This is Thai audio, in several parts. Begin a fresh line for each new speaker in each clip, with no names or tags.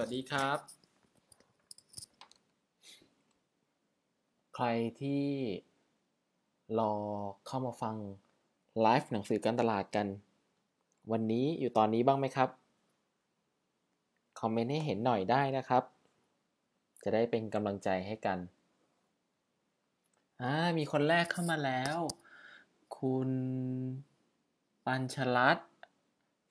วัสดีครับ ใครที่รอเข้ามาฟังไลฟ์หนังสือการตลาดกัน วันนี้อยู่ตอนนี้บ้างไหมครับ คอมเมนต์ให้เห็นหน่อยได้นะครับ จะได้เป็นกำลังใจให้กัน อ่า มีคนแรกเข้ามาแล้ว คุณปัญชลัตน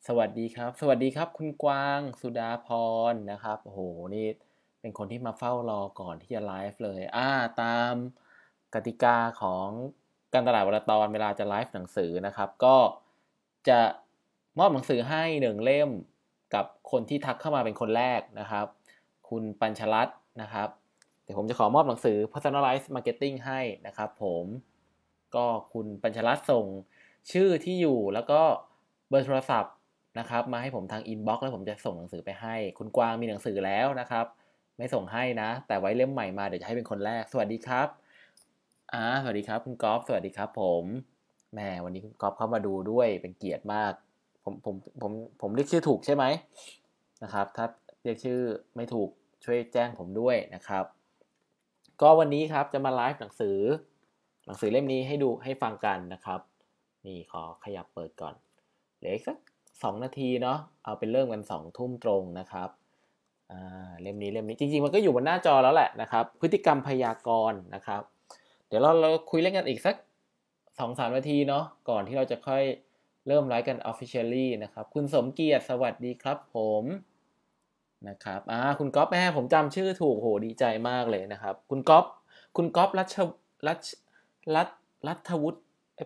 สวัสดีครับ สวัสดีครับ คุณกวาง สุดาพร นะครับโอ้โห นี่ เป็นคนที่มาเฝ้ารอก่อนที่จะไลฟ์เลย อ่าตามกติกาของการตลาดวลาตอนเวลาจะไลฟ์หนังสือนะครับ ก็จะมอบหนังสือให้หนึ่งเล่มกับคนที่ทักเข้ามาเป็นคนแรกนะครับ คุณปัญชลัตนะครับ เดี๋ยวผมจะขอมอบหนังสือ Personalized Marketing ให้นะครับผม ก็คุณปัญชลัตส่งชื่อที่อยู่แล้วก็เบอร์โทรศัพท์นะครับมาให้ผมทางอินบ็อกซ์แล้วผมจะส่งหนังสือไปให้ คุณกวางมีหนังสือแล้วนะครับ ไม่ส่งให้นะ แต่ไว้เล่มใหม่มาเดี๋ยวจะให้เป็นคนแรกสวัสดีครับอ่าสวัสดีครับคุณกอล์ฟสวัสดีครับ ผมแหมวันนี้คุณกอล์ฟเข้ามาดูด้วยเป็นเกียรติมาก ผมผมผมผมเรียกชื่อถูกใช่ไหมนะครับ ถ้าเรียกชื่อไม่ถูกช่วยแจ้งผมด้วยนะครับ ก็วันนี้ครับจะมาไลฟ์หนังสือ หนังสือเล่มนี้ให้ดูให้ฟังกันนะครับนี่ขอขยับเปิดก่อนเล็กสัก2 นาทีเนาะเอาเป็นเริ่มกัน 2 ทุ่มตรงนะครับเล่มนี้เล่มนี้จริงๆ มันก็อยู่บนหน้าจอแล้วแหละนะครับ พฤติกรรมพยากรณ์นะครับ เดี๋ยวเราเราคุยเล่นกันอีกสัก2อสานาทีเนาะก่อนที่เราจะค่อยเริ่มไลฟ์กัน Officially นะครับคุณสมเกียรติสวัสดีครับผมนะครับอ่าคุณก๊อฟแม่ผมจำชื่อถูก โห ดีใจมากเลยนะครับ คุณก๊อฟคุณก๊อฟรัชรัชรัฐรัฐวุฒิ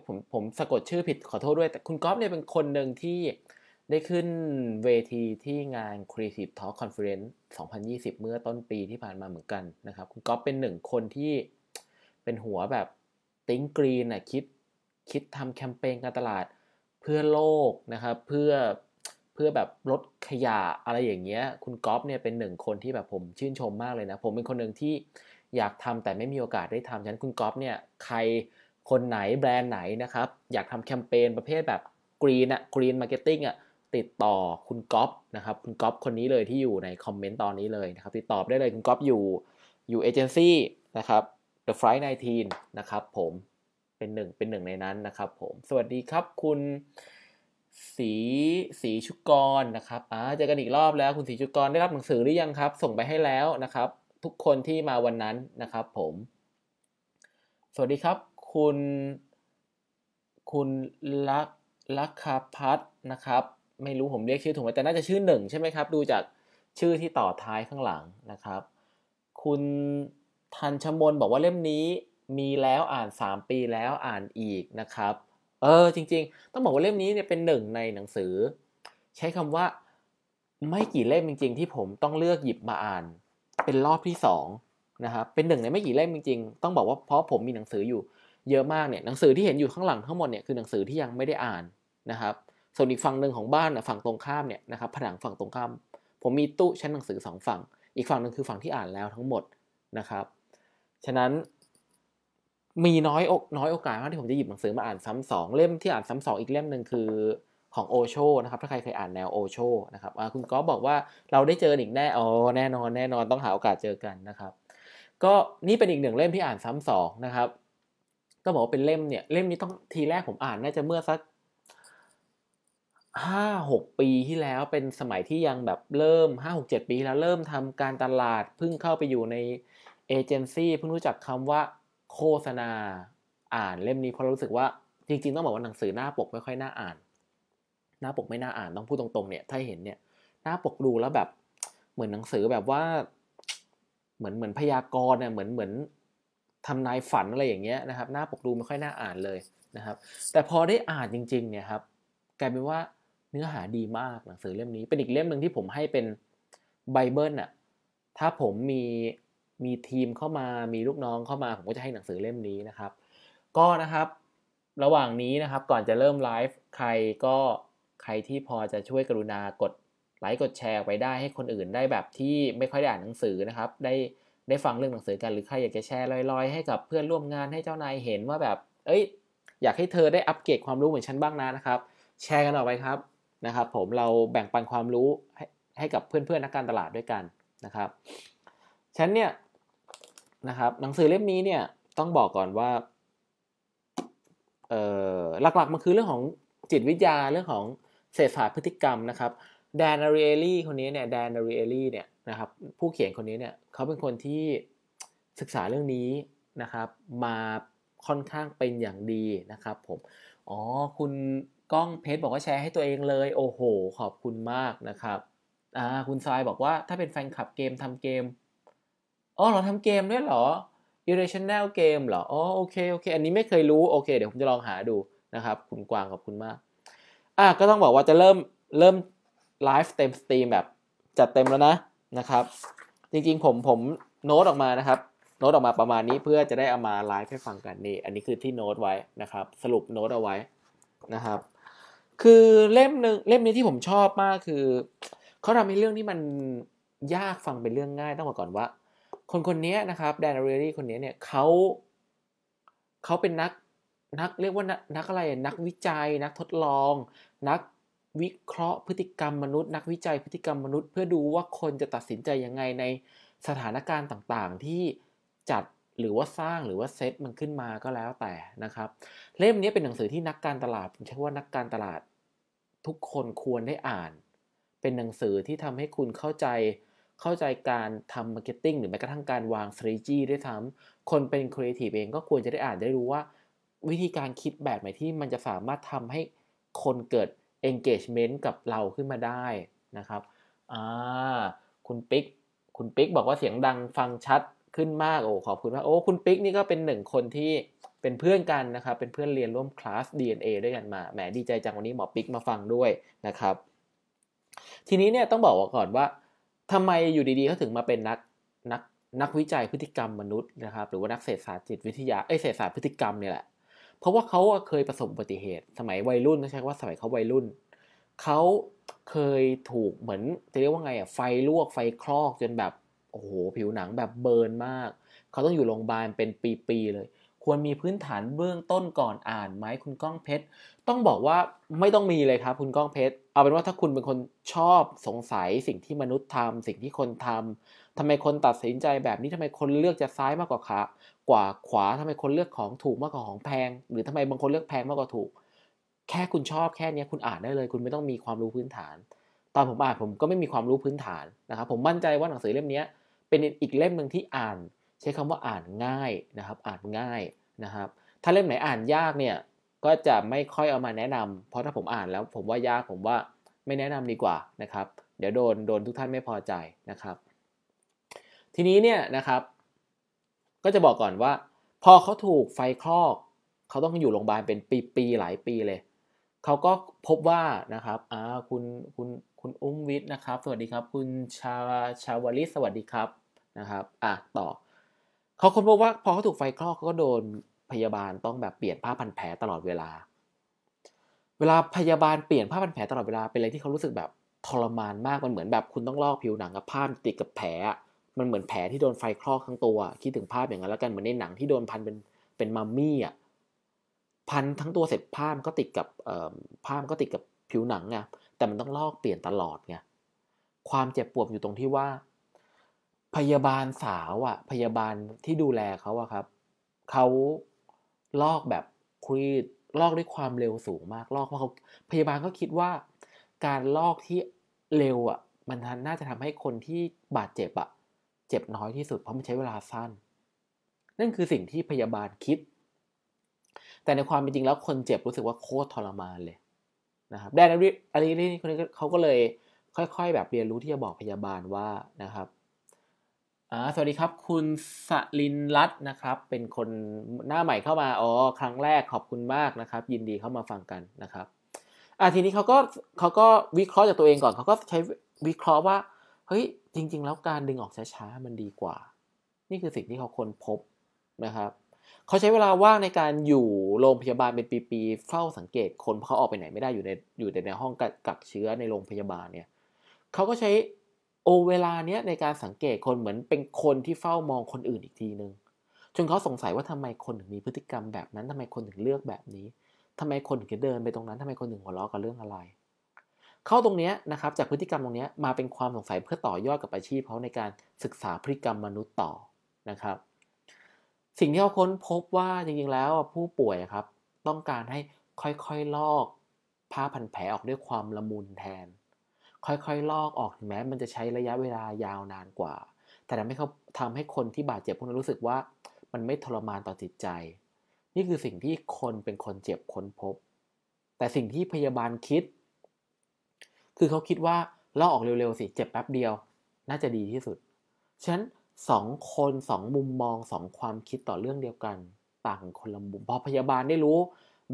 ผมผมสะกดชื่อผิดขอโทษด้วยแต่คุณก๊อฟเนี่ยเป็นคนหนึ่งที่ได้ขึ้นเวทีที่งาน Creative Talk Conference 2020 เมื่อต้นปีที่ผ่านมาเหมือนกันนะครับคุณก๊อฟเป็นหนึ่งคนที่เป็นหัวแบบติ้งกรีนนะคิดคิดทำแคมเปญการตลาดเพื่อโลกนะครับเพื่อเพื่อแบบลดขยะอะไรอย่างเงี้ยคุณก๊อฟเนี่ยเป็นหนึ่งคนที่แบบผมชื่นชมมากเลยนะ ผมเป็นคนหนึ่งที่อยากทำแต่ไม่มีโอกาสได้ทำฉะนั้น คุณก๊อฟเนี่ยใครคนไหนแบรนด์ไหนนะครับอยากทำแคมเปญประเภทแบบกรีนอะกรีนมาร์เก็ตติ้งอะติดต่อคุณก๊อฟนะครับ คุณก๊อฟคนนี้เลยที่อยู่ในคอมเมนต์ตอนนี้เลยนะครับ ติดต่อได้เลยคุณก๊อฟอยู่อยู่เอเจนซี่นะครับ The Flight 19 นะครับ ผมเป็นหนึ่งเป็นหนึ่งในนั้นนะครับ ผม สวัสดีครับคุณสีสีชุกรนะครับอ่าเจอกันอีกรอบแล้ว คุณสีชุกรได้รับหนังสือหรือยังครับ ส่งไปให้แล้วนะครับ ทุกคนที่มาวันนั้นนะครับ ผม สวัสดีครับ คุณ คุณลักลักคาพัฒนะครับไม่รู้ผมเรียกชื่อถูกไหมแต่น่าจะชื่อหนึ่งใช่ไหมครับดูจากชื่อที่ต่อท้ายข้างหลังนะครับ คุณทันชมนบอกว่าเล่มนี้มีแล้วอ่าน3ปีแล้วอ่านอีกนะครับ เออจริง ๆ ต้องบอกว่าเล่มนี้เนี่ยเป็นหนึ่งในหนังสือ ใช้คำว่า ไม่กี่เล่มจริง ๆ ที่ผมต้องเลือกหยิบมาอ่าน เป็นรอบที่2นะครับ เป็นหนึ่งในไม่กี่เล่มจริง ๆ ต้องบอกว่าเพราะผมมีหนังสืออยู่เยอะมากเนี่ยหนังสือที่เห็นอยู่ข้างหลังทั้งหมดเนี่ยคือ หนังสือที่ยังไม่ได้อ่านนะครับส่วนอีกฝั่งหนึ่งของบ้านฝั่งตรงข้ามเนี่ยนะครับผนังฝั่งตรงข้าม ผมมีตู้ชั้นหนังสือ 2 ฝั่ง อีกฝั่งหนึ่งคือฝั่งที่อ่านแล้วทั้งหมดนะครับ ฉะนั้นมีน้อยอกน้อยโอกาสมากที่ผมจะหยิบหนังสือมาอ่านซ้ำสองเล่มที่อ่านซ้ำสองอีกเล่มหนึ่งคือของโอโชนะครับถ้าใครเคยอ่านแนวโอโชนะครับคุณก็บอกว่าเราได้เจออีกแน่อ๋อแน่นอนแน่นอนต้องหาโอกาสเจอกันนะครับก็นี่เป็นอีกหนึ่งเล่มที่อ่านซ้ำสองนะครับก็บอกว่าเป็นเล่มเนี่ยเล่มนี้ต้องทีแรกผมอ่านน่าจะเมื่อสักห้าหกปีที่แล้วเป็นสมัยที่ยังแบบเริ่มห้าหกเจ็ดปีแล้วเริ่มทำการตลาดเพิ่งเข้าไปอยู่ในเอเจนซี่เพิ่งรู้จักคำว่าโฆษณาอ่านเล่มนี้เพราะรู้สึกว่า จริง ๆ ต้องบอกว่าหนังสือหน้าปกไม่ค่อยน่าอ่าน หน้าปกไม่น่าอ่านต้องพูดตรงๆ เนี่ยถ้าเห็นเนี่ย หน้าปกดูแล้วแบบเหมือนหนังสือแบบว่าเหมือนเหมือนพยากรณ์เนี่ยเหมือนเหมือนทำนายฝันอะไรอย่างเงี้ยนะครับ หน้าปกดูไม่ค่อยน่าอ่านเลยนะครับ แต่พอได้อ่านจริง ๆ เนี่ยครับกลายเป็นว่าเนื้อหาดีมากหนังสือเล่มนี้ เป็นอีกเล่มหนึ่งที่ผมให้เป็นไบเบิลอะถ้าผมมีมีทีมเข้ามามีลูกน้องเข้ามาผมก็จะให้หนังสือเล่มนี้นะครับ ก็นะครับระหว่างนี้นะครับก่อนจะเริ่มไลฟ์ใครก็ใครที่พอจะช่วยกรุณากดไลค์กดแชร์ไปได้ให้คนอื่นได้แบบที่ไม่ค่อยได้อ่านหนังสือนะครับ ได้ได้ฟังเรื่องหนังสือกันหรือใครอยากจะแชร์ลอยๆ ให้กับเพื่อนร่วมงานให้เจ้านายเห็นว่าแบบ เอ้ย อยากให้เธอได้อัปเกรดความรู้เหมือนฉันบ้างนะนะครับ แชร์กันออกไปครับนะครับผมเราแบ่งปันความรู้ให้ให้กับเพื่อนๆ นักการตลาดด้วยกันนะครับฉันเนี่ยนะครับหนังสือเล่มนี้เนี่ยต้องบอกก่อนว่าเอ่อหลักๆมันคือเรื่องของจิตวิทยาเรื่องของเศรษฐศาสตร์พฤติกรรมนะครับแดนอาริเอลี่คนนี้เนี่ยแดนอาริเอลี่เนี่ยนะครับผู้เขียนคนนี้เนี่ยเขาเป็นคนที่ศึกษาเรื่องนี้นะครับมาค่อนข้างเป็นอย่างดีนะครับ ผมอ๋อคุณก้องเพชรบอกว่าแชร์ให้ตัวเองเลยโอ้โห ขอบคุณมากนะครับอ่าคุณทรายบอกว่าถ้าเป็นแฟนคลับเกมทำเกม อ๋อเราทำเกมด้วยเหรอ irrational game เหรออ๋อโอเคโอเค อันนี้ไม่เคยรู้โอเคเดี๋ยวผมจะลองหาดูนะครับ คุณกวางขอบคุณมาก อ่าก็ต้องบอกว่าจะเริ่มเริ่มไลฟ์เต็มสตรีมแบบจัดเต็มแล้วนะนะครับจริงๆผมผมโน้ตออกมานะครับโน้ตออกมาประมาณนี้เพื่อจะได้เอามาไลฟ์ให้ฟังกันนี่อันนี้คือที่โน้ตไว้นะครับ สรุปโน้ตเอาไว้นะครับคือเล่มหนึ่งเล่มนี้ที่ผมชอบมากคือ เขาทำให้เรื่องที่มันยากฟังเป็นเรื่องง่ายต้องบอกก่อนว่า คนคนนี้นะครับแดนเรลี่คนนี้เนี่ยเขาเขาเป็นนักนักเรียกว่านักอะไรนักวิจัยนักทดลอง นักวิเคราะห์ พฤติกรรมมนุษย์ นักวิจัยพฤติกรรมมนุษย์ เพื่อดูว่าคนจะตัดสินใจยังไงในสถานการณ์ต่าง ๆ ที่จัดหรือว่าสร้างหรือว่าเซตมันขึ้นมาก็แล้วแต่นะครับเล่มนี้เป็นหนังสือที่นักการตลาดผมใช้ว่านักการตลาดทุกคนควรได้อ่านเป็นหนังสือที่ทำให้คุณเข้าใจเข้าใจการทำมาร์เก็ตติ้งหรือแม้กระทั่งการวางสตรีจี้ได้วยซ้ำคนเป็นครีเอทีฟเองก็ควรจะได้อ่านได้รู้ว่า วิธีการคิดแบบไหนที่มันจะสามารถทำให้คนเกิด engagement กับเราขึ้นมาได้นะครับอ่าคุณปิ๊ก คุณปิ๊กบอกว่าเสียงดังฟังชัดขึ้นมากโอ้ขอบคุณมากโอ้ คุณปิ๊กนี่ก็เป็นหนึ่งคนที่เป็นเพื่อนกันนะครับ เป็นเพื่อนเรียนร่วมคลาส DNA ด้วยกันมา แหมดีใจจังวันนี้ หมอปิ๊กมาฟังด้วยนะครับ ทีนี้เนี่ยต้องบอกว่าก่อนว่า ทำไมอยู่ดีๆเขาถึงมาเป็นนักนักนักวิจัยพฤติกรรมมนุษย์นะครับ หรือว่านักเศรษฐศาสตร์จิตวิทยา เอ้ยเศรษฐศาสตร์พฤติกรรมเนี่ยแหละ เพราะว่าเขาเคยประสบอุบัติเหตุ สมัยวัยรุ่นองใช่ว่าสมัยเขาวัยรุ่น เขาเคยถูกเหมือนจะเรียกว่าไงอ่ะไฟลวกไฟคลอกจนแบบโอ้โหผิวหนังแบบเบิร์นมาก เขาต้องอยู่โรงพยาบาลเป็นปีๆเลยควรมีพื้นฐานเบื้องต้นก่อนอ่านไหมคุณก้องเพชรต้องบอกว่าไม่ต้องมีเลยครับคุณก้องเพชรเอาเป็นว่าถ้าคุณเป็นคนชอบสงสัยสิ่งที่มนุษย์ทำ สิ่งที่คนทำ ทำไมคนตัดสินใจแบบนี้ทำไมคนเลือกจะซ้ายมากกว่าขากว่าขวาทำไมคนเลือกของถูกมากกว่าของแพง หรือทำไมบางคนเลือกแพงมากกว่าถูก แค่คุณชอบแค่นี้คุณอ่านได้เลย คุณไม่ต้องมีความรู้พื้นฐาน ตอนผมอ่านผมก็ไม่มีความรู้พื้นฐานนะครับผมมั่นใจว่าหนังสือเล่มนี้เป็นอีกเล่มหนึ่งที่อ่านใช้คำว่าอ่านง่ายนะครับ อ่านง่ายนะครับ ถ้าเล่มไหนอ่านยากเนี่ยก็จะไม่ค่อยเอามาแนะนำ เพราะถ้าผมอ่านแล้วผมว่ายากผมว่าไม่แนะนำดีกว่านะครับ เดี๋ยวโดนโดนทุกท่านไม่พอใจนะครับ ทีนี้เนี่ยนะครับ ก็จะบอกก่อนว่า พอเขาถูกไฟคลอกเขาต้องอยู่โรงพยาบาลเป็นปีปีหลายปีเลยเขาก็พบว่านะครับอ่าคุณคุณคุณอุ้มวิทย์นะครับ สวัสดีครับ คุณชาชาวลิสสวัสดีครับนะครับ อ่ะต่อเขาค้นพบว่าพอเขาถูกไฟคลอกเขาก็โดนพยาบาลต้องแบบเปลี่ยนผ้าพันแผลตลอดเวลา เวลาพยาบาลเปลี่ยนผ้าพันแผลตลอดเวลาเป็นอะไรที่เขารู้สึกแบบทรมานมากมันเหมือนแบบคุณต้องลอกผิวหนังกับผ้าติดกับแผลมันเหมือนแผลที่โดนไฟคลอกทั้งตัว คิดถึงภาพอย่างนั้นแล้วกันเหมือนในหนัง ที่โดนพันเป็นเป็นมัมมี่อ่ะพันทั้งตัวเสร็จผ้ามันก็ติดกับผ้ามันก็ติดกับผิวหนังไงแต่มันต้องลอกเปลี่ยนตลอดไงความเจ็บปวดอยู่ตรงที่ว่าพยาบาลสาวอะพยาบาลที่ดูแลเขาอะครับเขาลอกแบบครีดลอกด้วยความเร็วสูงมากลอกเพราะเขาพยาบาลก็คิดว่า การลอกที่เร็วอะมันน่าจะทำให้คนที่บาดเจ็บอะเจ็บน้อยที่สุด เพราะมันใช้เวลาสั้น นั่นคือสิ่งที่พยาบาลคิด แต่ในความเป็นจริงแล้วคนเจ็บรู้สึกว่าโคตรทรมานเลยนะครับแดนอริอรคนนี้เขาก็เลยค่อยๆ แบบเรียนรู้ที่จะบอกพยาบาลว่านะครับสวัสดีครับคุณสลินรัตนะครับ เป็นคนหน้าใหม่เข้ามาอ๋อครั้งแรกขอบคุณมากนะครับ ยินดีเข้ามาฟังกันนะครับอ่าทีนี้เขาก็เขาก็วิเคราะห์จากตัวเองก่อนเขาก็ใช้วิเคราะห์ว่าเฮ้ยจริง ๆ แล้วการดึงออกช้าๆมันดีกว่า นี่คือสิ่งที่เขาค้นพบนะครับเขาใช้เวลาว่างในการอยู่โรงพยาบาลเป็นปี ๆเฝ้าสังเกตคนเพราะเขาออกไปไหนไม่ได้อยู่ในอยู่แต่ในห้องกักเชื้อในโรงพยาบาลเนี่ยเขาก็ใช้โอเวลาเนี้ยในการสังเกตคนเหมือนเป็นคนที่เฝ้ามองคนอื่นอีกทีหนึ่งจนเขาสงสัยว่าทำไมคนถึงมีพฤติกรรมแบบนั้นทำไมคนถึงเลือกแบบนี้ ทำไมคนถึงเดินไปตรงนั้นทำไมคนถึงหัวเราะกับเรื่องอะไร เข้าตรงนี้นะครับจากพฤติกรรมตรงนี้มาเป็นความสงสัยเพื่อต่อยอดกับอาชีพเขาในการศึกษาพฤติกรรมมนุษย์ต่อนะครับ สิ่งที่เขาค้นพบว่าจริงๆแล้วผู้ป่วยครับต้องการให้ค่อยๆลอกผ้าพันแผลออกด้วยความละมุนแทนค่อย ๆ ลอกออกถึงแม้ มันจะใช้ระยะเวลายาวนานกว่า แต่ทำให้เขาทำให้คนที่บาดเจ็บพวกนั้นรู้สึกว่า มันไม่ทรมานต่อจิตใจ นี่คือสิ่งที่คนเป็นคนเจ็บค้นพบ แต่สิ่งที่พยาบาลคิด คือเขาคิดว่าลอกออกเร็วๆ สิเจ็บแป๊บเดียว น่าจะดีที่สุด ฉะนั้นสองคนสองมุมมองสองความคิดต่อเรื่องเดียวกัน ต่างคนละมุมพอพยาบาลได้รู้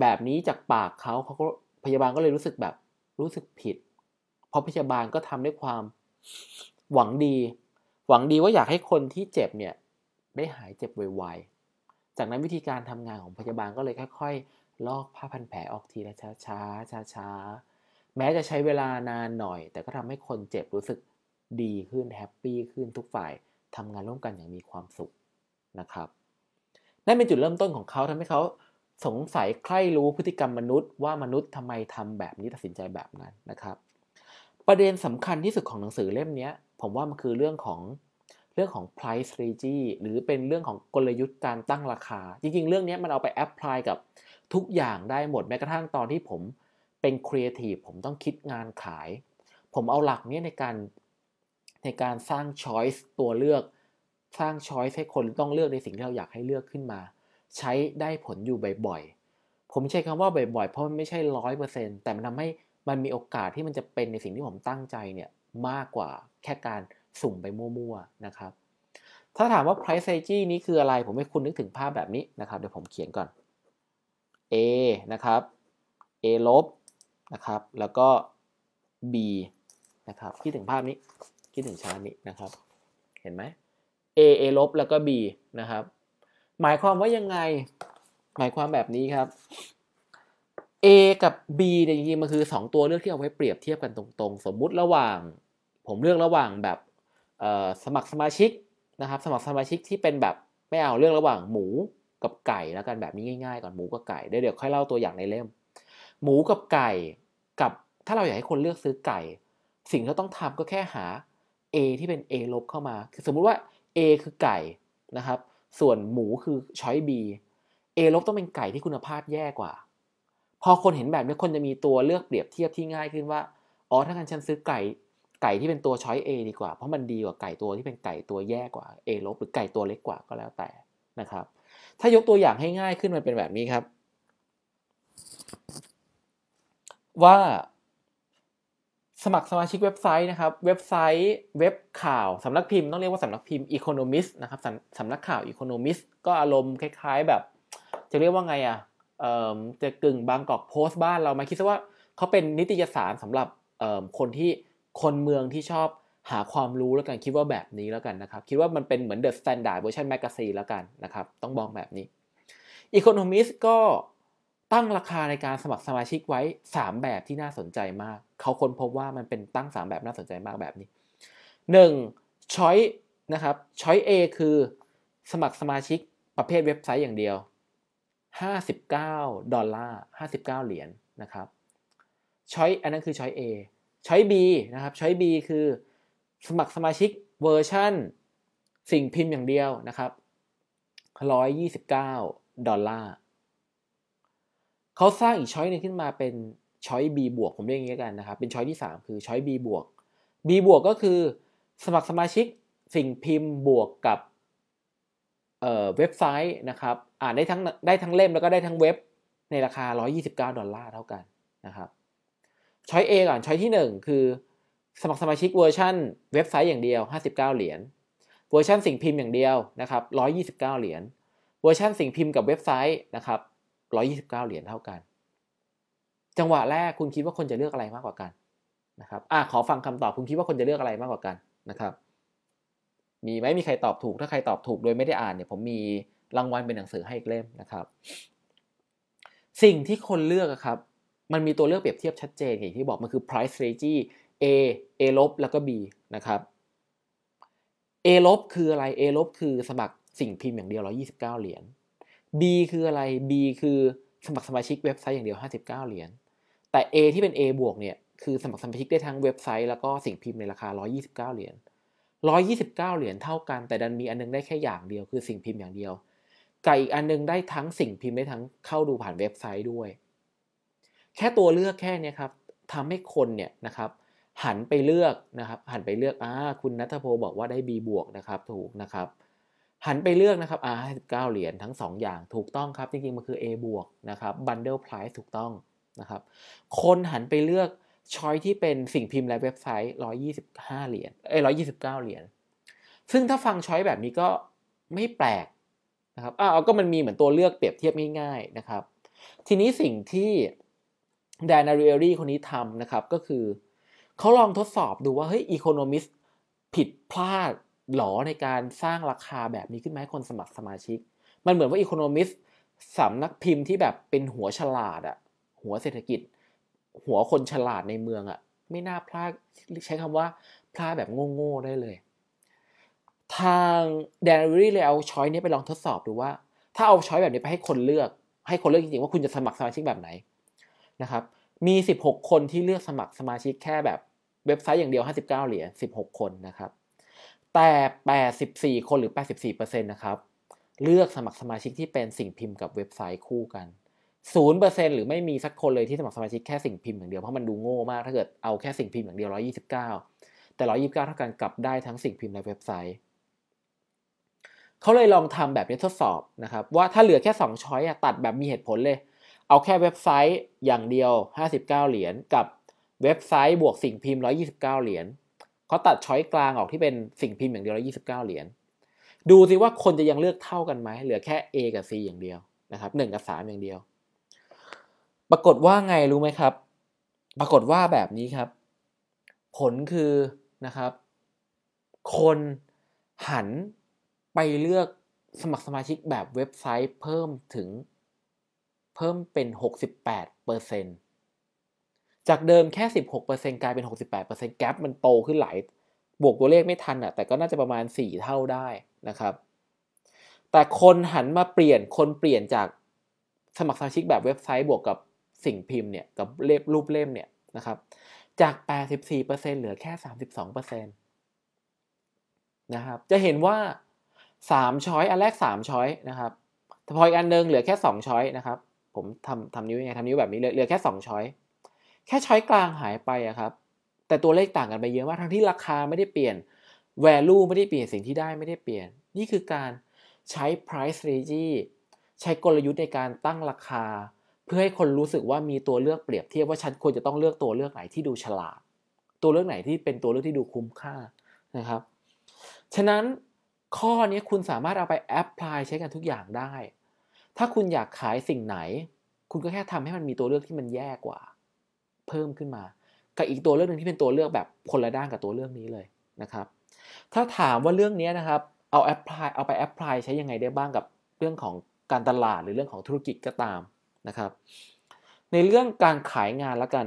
แบบนี้จากปากเขาเขาก็พยาบาลก็เลยรู้สึกแบบรู้สึกผิดราะพยาบาลก็ทำด้วยความหวังดี หวังดีว่าอยากให้คนที่เจ็บเนี่ยได้หายเจ็บไวๆ จากนั้นวิธีการทำงานของพยาบาลก็เลยค่อย ๆ ลอกผ้าพันแผลออกทีละช้าๆช้าๆแม้จะใช้เวลานานหน่อย แต่ก็ทำให้คนเจ็บรู้สึกดีขึ้นแฮปปี้ขึ้นทุกฝ่าย ทำงานร่วมกันอย่างมีความสุขนะครับ นั่นเป็นจุดเริ่มต้นของเขาทำให้เขาสงสัยใคร่รู้พฤติกรรมมนุษย์ว่ามนุษย์ทำไมทำแบบนี้ตัดสินใจแบบนั้นนะครับประเด็นสำคัญที่สุดของหนังสือเล่มนี้ผมว่ามันคือเรื่องของเรื่องของ price strategy หรือเป็นเรื่องของกลยุทธ์การตั้งราคา จริงๆ เรื่องนี้มันเอาไปแอพพลายกับทุกอย่างได้หมดแม้กระทั่งตอนที่ผมเป็นครีเอทีฟผมต้องคิดงานขาย ผมเอาหลักนี้ในการในการสร้าง choice ตัวเลือก สร้าง choice ให้คนต้องเลือกในสิ่งที่เราอยากให้เลือกขึ้นมา ใช้ได้ผลอยู่บ่อยๆผมใช้คำว่าบ่อยๆเพราะมันไม่ใช่ร้อยเปอร์เซ็นต์แต่มันทำให้มันมีโอกาสที่มันจะเป็นในสิ่งที่ผมตั้งใจเนี่ยมากกว่าแค่การสุ่มไปมั่วๆนะครับ ถ้าถามว่า price strategy นี้คืออะไร ผมให้คุณนึกถึงภาพแบบนี้นะครับ เดี๋ยวผมเขียนก่อน A นะครับ A ลบนะครับ แล้วก็ B นะครับ คิดถึงภาพนี้คิดถึงชาร์ตนี้นะครับ เห็นไหม A A ลบแล้วก็ B นะครับ หมายความว่ายังไง หมายความแบบนี้ครับ A กับ B เนี่ยจริงๆมันคือ 2 ตัวเลือกที่เอาไว้เปรียบเทียบกันตรงๆ สมมุติระหว่าง ผมเลือกระหว่างแบบสมัครสมาชิกนะครับสมัครสมาชิกที่เป็นแบบไม่เอาเรื่องระหว่างหมูกับไก่แล้วกันแบบนี้ง่ายๆก่อนหมูกับไก่เดี๋ยวเดี๋ยวค่อยเล่าตัวอย่างในเล่ม หมูกับไก่กับถ้าเราอยากให้คนเลือกซื้อไก่ สิ่งที่เราต้องทำก็แค่หา A ที่เป็น A ลบเข้ามา คือสมมุติว่า A คือไก่นะครับส่วนหมูคือช้อย B A ลบต้องเป็นไก่ที่คุณภาพแย่กว่าพอคนเห็นแบบนี้คนจะมีตัวเลือกเปรียบเทียบที่ง่ายขึ้นว่า อ๋อ ถ้างั้นฉันซื้อไก่ ไก่ที่เป็นตัวช้อย A ดีกว่า เพราะมันดีกว่าไก่ตัวที่เป็นไก่ตัวแย่กว่า A ลบหรือไก่ตัวเล็กกว่าก็แล้วแต่นะครับ ถ้ายกตัวอย่างให้ง่ายขึ้นมันเป็นแบบนี้ครับ ว่าสมัครสมาชิกเว็บไซต์นะครับ เว็บไซต์ เว็บข่าวสำนักพิมพ์ต้องเรียกว่าสำนักพิมพ์ Economist นะครับสำนักข่าว Economist ก็อารมณ์คล้ายๆ แบบ จะเรียกว่าไงอะ่ะจะกึ่งบางกอกโพสต์บ้านเราไหมคิดซะว่าเขาเป็นนิตยสารสำหรับคนที่คนเมืองที่ชอบหาความรู้แล้วกัน คิดว่าแบบนี้แล้วกันนะครับ คิดว่ามันเป็นเหมือนเดอะสแตนดาร์ดเวอร์ชันแมกกาซีแล้วกันนะครับ ต้องบอกแบบนี้อีโคโนมิสก็ตั้งราคาในการสมัครสมาชิกไว้ 3 แบบที่น่าสนใจมาก เขาค้นพบว่ามันเป็นตั้ง 3 แบบน่าสนใจมากแบบนี้ 1. ช้อยนะครับช้อย A คือสมัครสมาชิกประเภทเว็บไซต์อย่างเดียว59ดอลลาร์59 เหรียญนนะครับช้อยอันนั้นคือ ช้อย A ช้อย B นะครับช้อย B คือสมัครสมาชิกเวอร์ชันสิ่งพิมพ์อย่างเดียวนะครับ129ดอลลาร์เขาสร้างอีกช้อยนึงขึ้นมาเป็น ช้อย B บวกผมเรียกอย่างนี้กันนะครับ เป็นช้อยที่ 3 คือ ช้อย B บวก B บวกก็คือสมัครสมาชิกสิ่งพิมพ์บวกกับเเว็บไซต์นะครับานได้ทั้งได้ทั้งเล่มแล้วก็ได้ทั้งเว็บ ในราคา 129 ดอลลาร์เท่ากันนะครับ ช้อย A ก่อนช้อยที่ 1 คือ สมัครสมาชิกเวอร์ชันเว็บไซต์อย่างเดียว 59 เหรียญ เวอร์ชันสิ่งพิมพ์อย่างเดียวนะครับ 129 เหรียญ เวอร์ชันสิ่งพิมพ์กับเว็บไซต์นะครับ 129 เหรียญเท่ากัน จังหวะแรกคุณคิดว่าคนจะเลือกอะไรมากกว่ากันนะครับอ่ะขอฟังคำตอบคุณคิดว่าคนจะเลือกอะไรมากกว่ากันนะครับ มีไหมมีใครตอบถูกถ้าใครตอบถูกโดยไม่ได้อ่านเนี่ย ผมมีรางวัลเป็นหนังสือให้อีกเล่มนะครับ สิ่งที่คนเลือกครับมันมีตัวเลือกเปรียบเทียบชัดเจนอย่างที่บอกมันคือ price strategy A A ลบแล้วก็ B นะครับ A ลบคืออะไร A ลบคือสมัครสิ่งพิมพ์อย่างเดียว129 เหรียญ B คืออะไร B คือสมัครสมาชิกเว็บไซต์อย่างเดียว 59 เหรียญแต่ A ที่เป็น A บวกเนี่ยคือสมัครสมาชิกได้ทั้งเว็บไซต์แล้วก็สิ่งพิมพ์ในราคา129 เหรียญ129เหรียญเท่ากันแต่ดันมีอันนึงได้แค่อย่างเดียวคือสิ่งพิมพ์อย่างเดียวกับอีกอันนึง ได้ทั้งสิ่งพิมพ์ได้ทั้งเข้าดูผ่านเว็บไซต์ด้วย แค่ตัวเลือกแค่นี้ครับทำให้คนเนี่ยนะครับ หันไปเลือกนะครับ หันไปเลือกอ่าคุณนัทโพบอกว่าได้ B บวกนะครับถูกนะครับ หันไปเลือกนะครับอ่าสิบเก้าเหรียญทั้ง 2 อย่างถูกต้องครับจริงๆ มันคือ A บวกนะครับบันเดิลพลายถูกต้องนะครับ คนหันไปเลือก ช้อยที่เป็นสิ่งพิมพ์และเว็บไซต์ 125เหรียญเอ้ย129เหรียญ ซึ่งถ้าฟังช้อยแบบนี้ก็ไม่แปลกนะครับอ้าว ก็มันมีเหมือนตัวเลือกเปรียบเทียบง่ายๆนะครับ ทีนี้สิ่งที่แดนาริเอรี่คนนี้ทำนะครับ ก็คือเขาลองทดสอบดูว่าเฮ้ยอีโคโนมิสผิดพลาดหรอในการสร้างราคาแบบนี้ขึ้นมาให้คนสมัครสมาชิก มันเหมือนว่าอีโคโนมิสสำนักพิมพ์ที่แบบเป็นหัวฉลาดอะหัวเศรษฐกิจ หัวคนฉลาดในเมืองอะไม่น่าพลาดใช้คำว่าพลาดแบบโง่ๆได้เลยทาง d i รี่เลยเอาช้อยนี้ไปลองทดสอบดูว่าถ้าเอาช้อยแบบนี้ไปให้คนเลือกให้คนเลือกจริงๆว่าคุณจะสมัครสมาชิกแบบไหนนะครับมี 16 คนที่เลือกสมัครสมาชิกแค่แบบเว็บไซต์อย่างเดียว59เหรียญ16 คนนะครับแต่84 คนหรือ 84%นะครับเลือกสมัครสมาชิกที่เป็นสิ่งพิมพ์กับเว็บไซต์คู่กัน0%หรือไม่มีสักคนเลยที่สมัครสมาชิกแค่สิ่งพิมพ์อย่างเดียวเพราะมันดูโง่มากถ้าเกิดเอาแค่สิ่งพิมพ์อย่างเดียว129 แต่ 129เท่ากันกลับได้ทั้งสิ่งพิมพ์และเว็บไซต์เขาเลยลองทำแบบนี้ทดสอบนะครับ ว่าถ้าเหลือแค่2ช้อยตัดแบบมีเหตุผลเลย เอาแค่เว็บไซต์อย่างเดียว59เหรียญกับเว็บไซต์ บวกสิ่งพิมพ์129เหรียญเขาตัดช้อยกลางออกที่เป็นสิ่งพิมพ์อย่างเดียว129 เหรียญดูสิว่าคนจะยังเลือกเท่ากันไหมเหลือแค่ A กับ C อย่างเดียวนะครับ1กับ3อย่างเดียว ปรากฏว่าไงรู้ไหมครับ ปรากฏว่าแบบนี้ครับ ผลคือนะครับ คนหันไปเลือกสมัครสมาชิกแบบเว็บไซต์เพิ่มถึงเพิ่มเป็น 68%จากเดิมแค่ 16%กลายเป็น 68%แกลบมันโตขึ้นหลายบวกตัวเลขไม่ทันอ่ะแต่ก็น่าจะประมาณ 4 เท่าได้นะครับ แต่คนหันมาเปลี่ยนคนเปลี่ยนจากสมัครสมาชิกแบบเว็บไซต์บวกกับสิ่งพิมพ์เนี่ยกับเล็บรูปเล่มเนี่ยนะครับ จาก 84%เหลือแค่ 32%นะครับจะเห็นว่า3ช้อยอันแรก3ช้อยนะครับแต่พออีกอันนึงเหลือแค่2ช้อยนะครับผมทำทำนิ้วยังไงทำนิ้วแบบนี้เหลือแค่2ช้อยแค่ช้อยกลางหายไปอะครับ แต่ตัวเลขต่างกันไปเยอะมากทั้งที่ราคาไม่ได้เปลี่ยน value ไม่ได้เปลี่ยนสิ่งที่ได้ไม่ได้เปลี่ยน นี่คือการใช้ price strategy ใช้กลยุทธ์ในการตั้งราคา เพื่อให้คนรู้สึกว่ามีตัวเลือกเปรียบเทียบว่าฉันควรจะต้องเลือกตัวเลือกไหนที่ดูฉลาด ตัวเลือกไหนที่เป็นตัวเลือกที่ดูคุ้มค่านะครับ ฉะนั้นข้อนี้คุณสามารถเอาไปแอพพลายใช้กันทุกอย่างได้ ถ้าคุณอยากขายสิ่งไหน คุณก็แค่ทำให้มันมีตัวเลือกที่มันแย่กว่า เพิ่มขึ้นมา กับอีกตัวเลือกหนึ่งที่เป็นตัวเลือกแบบคนละด้านกับตัวเลือกนี้เลยนะครับ ถ้าถามว่าเรื่องนี้นะครับเอาแอพพลายเอาไปแอพพลายใช้ยังไงได้บ้างกับเรื่องของการตลาดหรือเรื่องของธุรกิจก็ตามนะครับ ในเรื่องการขายงานละกัน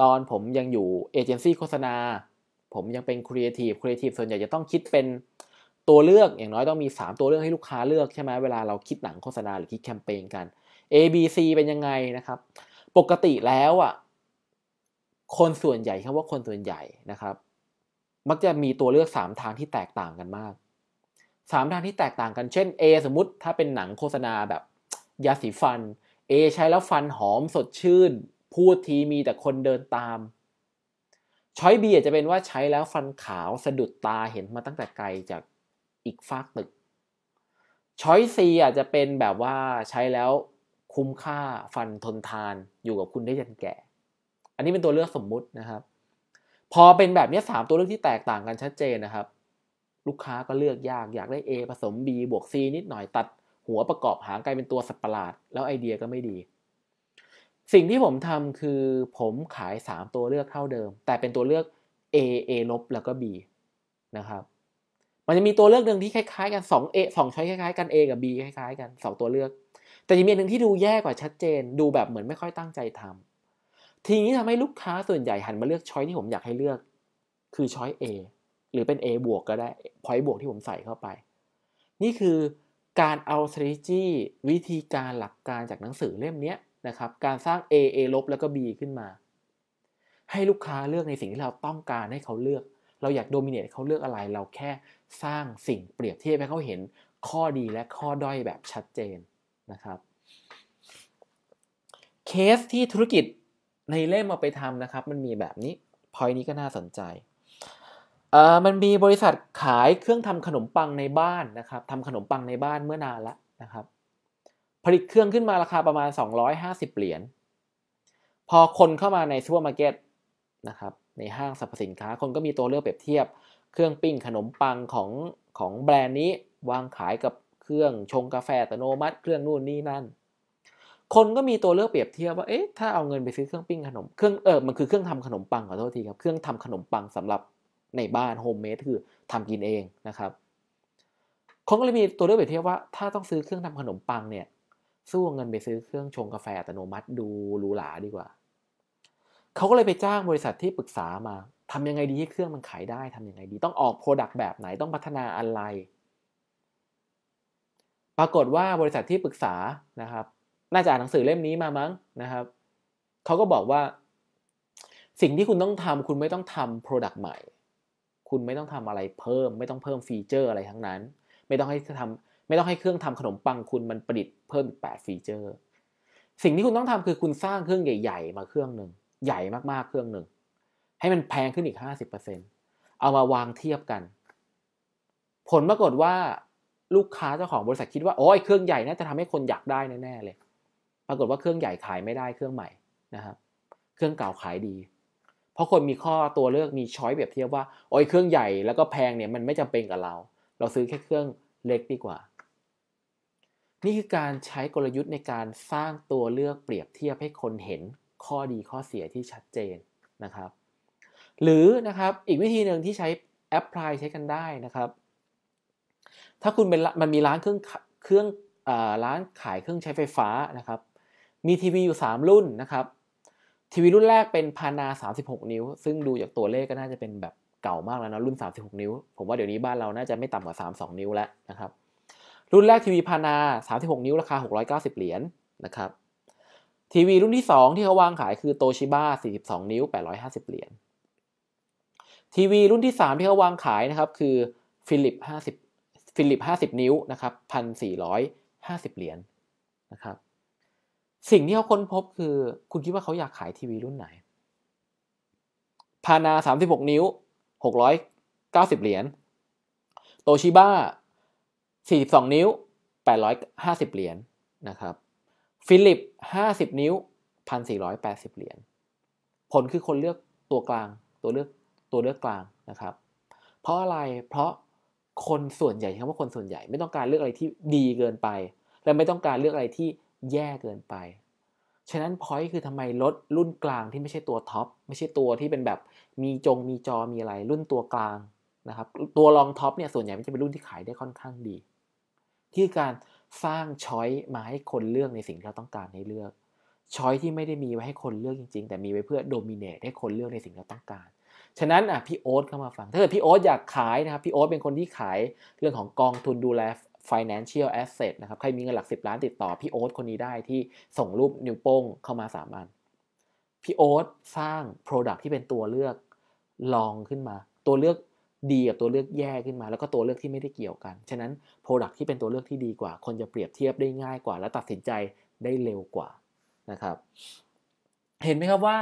ตอนผมยังอยู่เอเจนซี่โฆษณา ผมยังเป็นครีเอทีฟ ครีเอทีฟส่วนใหญ่จะต้องคิดเป็นตัวเลือกอย่างน้อยต้องมี 3 ตัวเลือกให้ลูกค้าเลือกใช่ไหมเวลาเราคิดหนังโฆษณาหรือคิดแคมเปญกัน A B C เป็นยังไงนะครับ ปกติแล้วอ่ะคนส่วนใหญ่คำว่าคนส่วนใหญ่นะครับ มักจะมีตัวเลือก 3 ทางที่แตกต่างกันมาก3ทางที่แตกต่างกันเช่น A สมมติถ้าเป็นหนังโฆษณาแบบ ยาสีฟัน A ใช้แล้วฟันหอมสดชื่น พูดทีมีแต่คนเดินตามช้อย B อาจจะเป็นว่าใช้แล้วฟันขาวสะดุดตาเห็นมาตั้งแต่ไกลจากอีกฟากตึก ช้อยซีอาจจะเป็นแบบว่าใช้แล้วคุ้มค่าฟันทนทานอยู่กับคุณได้ยันแก่ อันนี้เป็นตัวเลือกสมมุตินะครับ พอเป็นแบบนี้3ตัวเลือกที่แตกต่างกันชัดเจนนะครับ ลูกค้าก็เลือกยากอยากได้ A ผสม B บวก C นิดหน่อยตัดหัวประกอบหางกลายเป็นตัวสั์ประหลาด แล้วไอเดียก็ไม่ดี สิ่งที่ผมทำคือผมขาย 3 ตัวเลือกเท่าเดิม แต่เป็นตัวเลือก A A ลบ แล้วก็ B นะครับมันจะมีตัวเลือกหนึ่งที่คล้ายๆกัน2 A 2ช้อยคล้ายๆ กัน A กับ B คล้าย ๆ กัน2ตัวเลือก แต่จะมีอันหนึ่งที่ดูแย่กว่าชัดเจน ดูแบบเหมือนไม่ค่อยตั้งใจทำ ทีนี้ทำให้ลูกค้าส่วนใหญ่หันมาเลือกช้อยที่ผมอยากให้เลือก คือช้อย A หรือเป็น A บวกก็ได้พอยบวกที่ผมใส่เข้าไป นี่คือการเอา strategy วิธีการหลักการจากหนังสือเล่มนี้นะครับ การสร้าง A A ลบแล้วก็ B ขึ้นมา ให้ลูกค้าเลือกในสิ่งที่เราต้องการให้เขาเลือกเราอยากโดมิเนตเขาเลือกอะไร เราแค่สร้างสิ่งเปรียบเทียบให้เขาเห็นข้อดีและข้อด้อยแบบชัดเจนนะครับ เคสที่ธุรกิจในเล่มมาไปทำนะครับ มันมีแบบนี้ พอยนี้ก็น่าสนใจเออมันมีบริษัทขายเครื่องทำขนมปังในบ้านนะครับทำขนมปังในบ้านเมื่อนานแล้วนะครับ ผลิตเครื่องขึ้นมาราคาประมาณ 250 เหรียญพอคนเข้ามาในซูเปอร์มาร์เก็ตนะครับในห้างสรรพสินค้า คนก็มีตัวเลือกเปรียบเทียบ เครื่องปิ้งขนมปังของของแบรนด์นี้วางขายกับเครื่องชงกาแฟอัตโนมัติ เครื่องนู่นนี่นั่น คนก็มีตัวเลือกเปรียบเทียบว่าเอ๊ะถ้าเอาเงินไปซื้อเครื่องปิ้งขนมเครื่องเออมันคือเครื่องทำขนมปังขอโทษทีครับเครื่องทำขนมปังสำหรับในบ้านโฮมเมดคือทำกินเองนะครับคนก็เลยมีตัวเลือกเปรียบเทียบว่า ถ้าต้องซื้อเครื่องทำขนมปังเนี่ยสู้เงินไปซื้อเครื่องชงกาแฟอัตโนมัติดูหรูหราดีกว่าเขาก็เลยไปจ้างบริษัทที่ปรึกษามาทำยังไงดีให้เครื่องมันขายได้ทำยังไงดี ต้องออกโปรดักต์แบบไหนต้องพัฒนาอะไร ปรากฏว่าบริษัทที่ปรึกษานะครับ น่าจะอ่านหนังสือเล่มนี้มามั้งนะครับเขาก็บอกว่า สิ่งที่คุณต้องทำคุณไม่ต้องทำโปรดักต์ใหม่ คุณไม่ต้องทำอะไรเพิ่ม ไม่ต้องเพิ่มฟีเจอร์อะไรทั้งนั้นไม่ต้องให้ทำไม่ต้องให้เครื่องทำขนมปังคุณมันประดิษฐ์เพิ่มอีกฟีเจอร์สิ่งที่คุณต้องทำคือคุณสร้างเครื่องใหญ่ๆมาเครื่องหนึ่งใหญ่มากๆ เครื่องหนึ่งให้มันแพงขึ้นอีก 50%เอามาวางเทียบกัน ผลปรากฏว่าลูกค้าเจ้าของบริษัทคิดว่าโอ้ยเครื่องใหญ่น่าจะทำให้คนอยากได้แน่ๆเลย ปรากฏว่าเครื่องใหญ่ขายไม่ได้เครื่องใหม่นะครับ เครื่องเก่าขายดีเพราะคนมีข้อตัวเลือกมีช้อยเปรียบเทียบว่าโอ้ยเครื่องใหญ่แล้วก็แพงเนี่ยมันไม่จำเป็นกับเรา เราซื้อแค่เครื่องเล็กดีกว่า นี่คือการใช้กลยุทธ์ในการสร้างตัวเลือกเปรียบเทียบให้คนเห็นข้อดีข้อเสียที่ชัดเจนนะครับหรือนะครับอีกวิธีหนึ่งที่ใช้แอปพลายใช้กันได้นะครับ ถ้าคุณเป็นมันมีร้านเครื่องเครื่องร้านขายเครื่องใช้ไฟฟ้านะครับ มีทีวีอยู่ 3 รุ่นนะครับ ทีวีรุ่นแรกเป็นพานา36 นิ้ว ซึ่งดูจากตัวเลขก็น่าจะเป็นแบบเก่ามากแล้วนะรุ่น 36 นิ้ว ผมว่าเดี๋ยวนี้บ้านเราน่าจะไม่ต่ำกว่า 32 นิ้วแล้วนะครับ รุ่นแรกทีวีพานา36นิ้ว ราคา 690เหรียญนนะครับทีวีรุ่นที่ 2 ที่เขาวางขายคือโตชิบ้า42นิ้ว850เหรียญ ทีวีรุ่นที่ 3 ที่เขาวางขายนะครับคือฟิลิป50ฟิลิป50นิ้วนะครับ1,450เหรียญนนะครับ สิ่งที่เขาค้นพบคือคุณคิดว่าเขาอยากขายทีวีรุ่นไหน พานา36นิ้ว690 เหรียญ โตชิบ้า42นิ้ว850 เหรียญนนะครับฟิลิป50นิ้ว1,480เหรียญผลคือคนเลือกตัวกลาง ตัวเลือกตัวเลือกกลางนะครับ เพราะอะไรเพราะคนส่วนใหญ่คำว่าคนส่วนใหญ่ไม่ต้องการเลือกอะไรที่ดีเกินไป และไม่ต้องการเลือกอะไรที่แย่เกินไปฉะนั้นพอยต์คือทำไมลดรุ่นกลางที่ไม่ใช่ตัวท็อปไม่ใช่ตัวที่เป็นแบบมีจงมีจอมีอะไร รุ่นตัวกลางนะครับ ตัวรองท็อปเนี่ยส่วนใหญ่มันจะเป็นรุ่นที่ขายได้ค่อนข้างดี ที่การสร้างช้อยมาให้คนเลือกในสิ่งที่เราต้องการให้เลือกช้อยที่ไม่ได้มีไว้ให้คนเลือกจริง ๆแต่มีไว้เพื่อโดมิเนตให้คนเลือกในสิ่งที่เราต้องการฉะนั้นอ่ะพี่โอ๊ตเข้ามาฟังถ้าเกิดพี่โอ๊ตอยากขายนะครับพี่โอ๊ตเป็นคนที่ขายเรื่องของกองทุนดูแล financial asset นะครับใครมีเงินหลัก 10 ล้านติดต่อพี่โอ๊ตคนนี้ได้ที่ส่งรูปนิ้วโป้งเข้ามาสมอันพี่โอ๊ตสร้าง Product ที่เป็นตัวเลือกลองขึ้นมา ตัวเลือกดีกับตัวเลือกแย่ขึ้นมาแล้วก็ตัวเลือกที่ไม่ได้เกี่ยวกัน ฉะนั้น Product ที่เป็นตัวเลือกที่ดีกว่า คนจะเปรียบเทียบได้ง่ายกว่าและตัดสินใจได้เร็วกว่านะครับ เห็นไหมครับว่า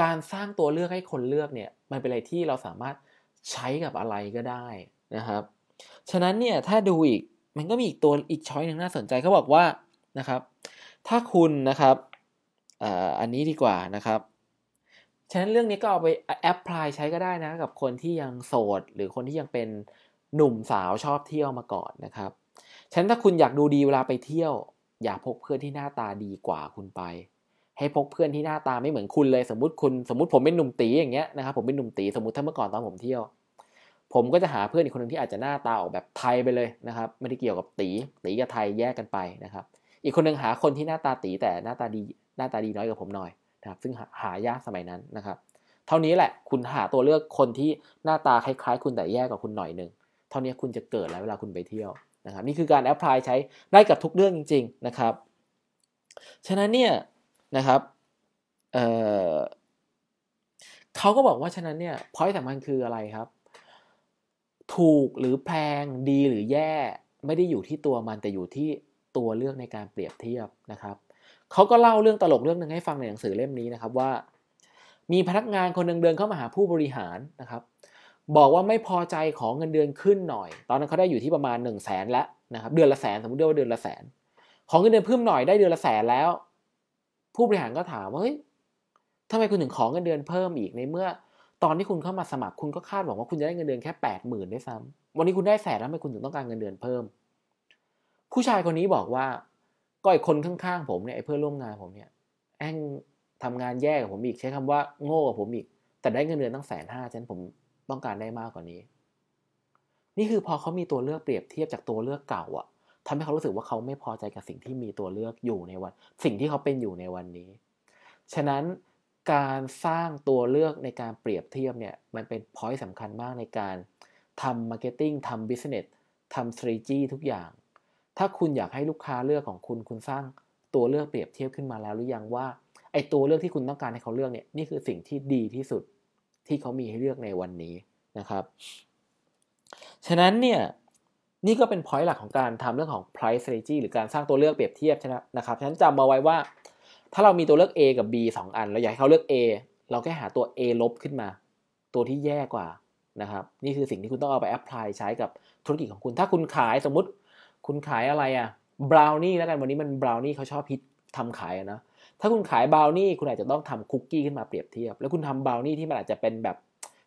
การสร้างตัวเลือกให้คนเลือกเนี่ย มันเป็นอะไรที่เราสามารถใช้กับอะไรก็ได้นะครับ ฉะนั้นเนี่ยถ้าดูอีกมันก็มีอีกตัวอีกช้อยหนึ่งน่าสนใจเขาบอกว่านะครับ ถ้าคุณนะครับอันนี้ดีกว่านะครับฉะนั้นเรื่องนี้ก็เอาไปแอปพลายใช้ก็ได้นะ กับคนที่ยังโสด หรือคนที่ยังเป็นหนุ่มสาวชอบเที่ยวมาก่อนนะครับฉะนั้นถ้าคุณอยากดูดีเวลาไปเที่ยว อย่าพกเพื่อนที่หน้าตาดีกว่าคุณไป ให้พกเพื่อนที่หน้าตาไม่เหมือนคุณเลยสมมติคุณสมมติผมเป็นหนุ่มตีอย่างเงี้ยนะครับผมเป็นหนุ่มตีสมมติถ้าเมื่อก่อนตอนผมเที่ยว ผมก็จะหาเพื่อนอีกคนหนึ่งที่อาจจะหน้าตาออกแบบไทยไปเลยนะครับไม่ได้เกี่ยวกับตีตีกับไทยแยกกันไปนะครับอีกคนหนึ่งหาคนที่หน้าตาตีแต่หน้าตาดีหน้าตาดีน้อยกว่าผมหน่อยนะครับซึ่งหายากสมัยนั้นนะครับ เท่านี้แหละคุณหาตัวเลือกคนที่หน้าตาคล้ายๆ คุณแต่แย่กว่าคุณหน่อยหนึ่งเท่านี้คุณจะเกิดแล้วเวลาคุณไปเที่ยวนะครับ นี่คือการแอพพลายใช้ได้กับทุกเรื่องจริงๆนะครับ ฉะนั้นเนี่ยนะครับเเขาก็บอกว่าฉะนั้นเนี่ยพอยต์สำคัญคืออะไรครับถูกหรือแพงดีหรือแย่ไม่ได้อยู่ที่ตัวมันแต่อยู่ที่ตัวเลือกในการเปรียบเทียบนะครับเขาก็เล่าเรื่องตลกเรื่องหนึ่งให้ฟังในหนังสือเล่มนี้นะครับ ว่า มีพนักงานคนหนึ่งเดินเข้ามาหาผู้บริหารนะครับ บอกว่าไม่พอใจของเงินเดือนขึ้นหน่อย ตอนนั้นเขาได้อยู่ที่ประมาณ1นึ่งแสนแล้วนะครับเดือนละแสนสมมติเว่าเดือนละแสน ของเงินเดือนเพิ่มหน่อยได้เดือนละแสนแล้ว ผู้บริหารก็ถามว่าเฮ้ยทำไมคุณถึงของเงินเดือนเพิ่มอีกในเมื่อ ตอนที่คุณเข้ามาสมัครคุณก็คาดหวังว่าคุณจะได้เงินเดือนแค่แปดหมื่นได้ซ้ำวันนี้คุณได้แสนแล้วทำไมคุณถึงต้องการเงินเดือนเพิ่ม ผู้ชายคนนี้บอกว่าก็ไอคนข้างๆผมเนี่ยไอเพื่อนร่วมงานผมเนี่ยแองทำงานแย่กับผมอีกใช้คำว่าโง่กับผมอีกแต่ได้เงินเดือนตั้งแสนห้าฉันผมต้องการได้มากกว่านี้ นี่คือพอเขามีตัวเลือกเปรียบเทียบจากตัวเลือกเก่าอะทำให้เขารู้สึกว่าเขาไม่พอใจกับสิ่งที่มีตัวเลือกอยู่ในวัน สิ่งที่เขาเป็นอยู่ในวันนี้ ฉะนั้นการสร้างตัวเลือกในการเปรียบเทียบเนี่ยมันเป็นพอยต์สำคัญมากในการทำมาร์เก็ตติ้งทำบิสเนสทำสตรีจี้ทุกอย่างถ้าคุณอยากให้ลูกค้าเลือกของคุณ คุณสร้างตัวเลือกเปรียบเทียบขึ้นมาแล้วหรือยังว่าไอตัวเลือกที่คุณต้องการให้เขาเลือกเนี่ยนี่คือสิ่งที่ดีที่สุดที่เขามีให้เลือกในวันนี้นะครับ ฉะนั้นเนี่ยนี่ก็เป็นพอยต์หลักของการทำเรื่องของ price strategy หรือการสร้างตัวเลือกเปรียบเทียบนะครับฉะนั้นจำมาไว้ว่า ถ้าเรามีตัวเลือก A กับ B 2 อันเราอยากให้เขาเลือก A เราแค่หาตัว A ลบขึ้นมา ตัวที่แย่กว่านะครับนี่คือสิ่งที่คุณต้องเอาไป apply ใช้กับธุรกิจของคุณถ้าคุณขายสมมติคุณขายอะไรอะบราวนี่แล้วกันวันนี้มันบราวนี่เขาชอบพิษทำขายนะถ้าคุณขายบราวนี่คุณอาจจะต้องทำคุกกี้ขึ้นมาเปรียบเทียบ แล้วคุณทำบราวนี่ที่มันอาจจะเป็นแบบ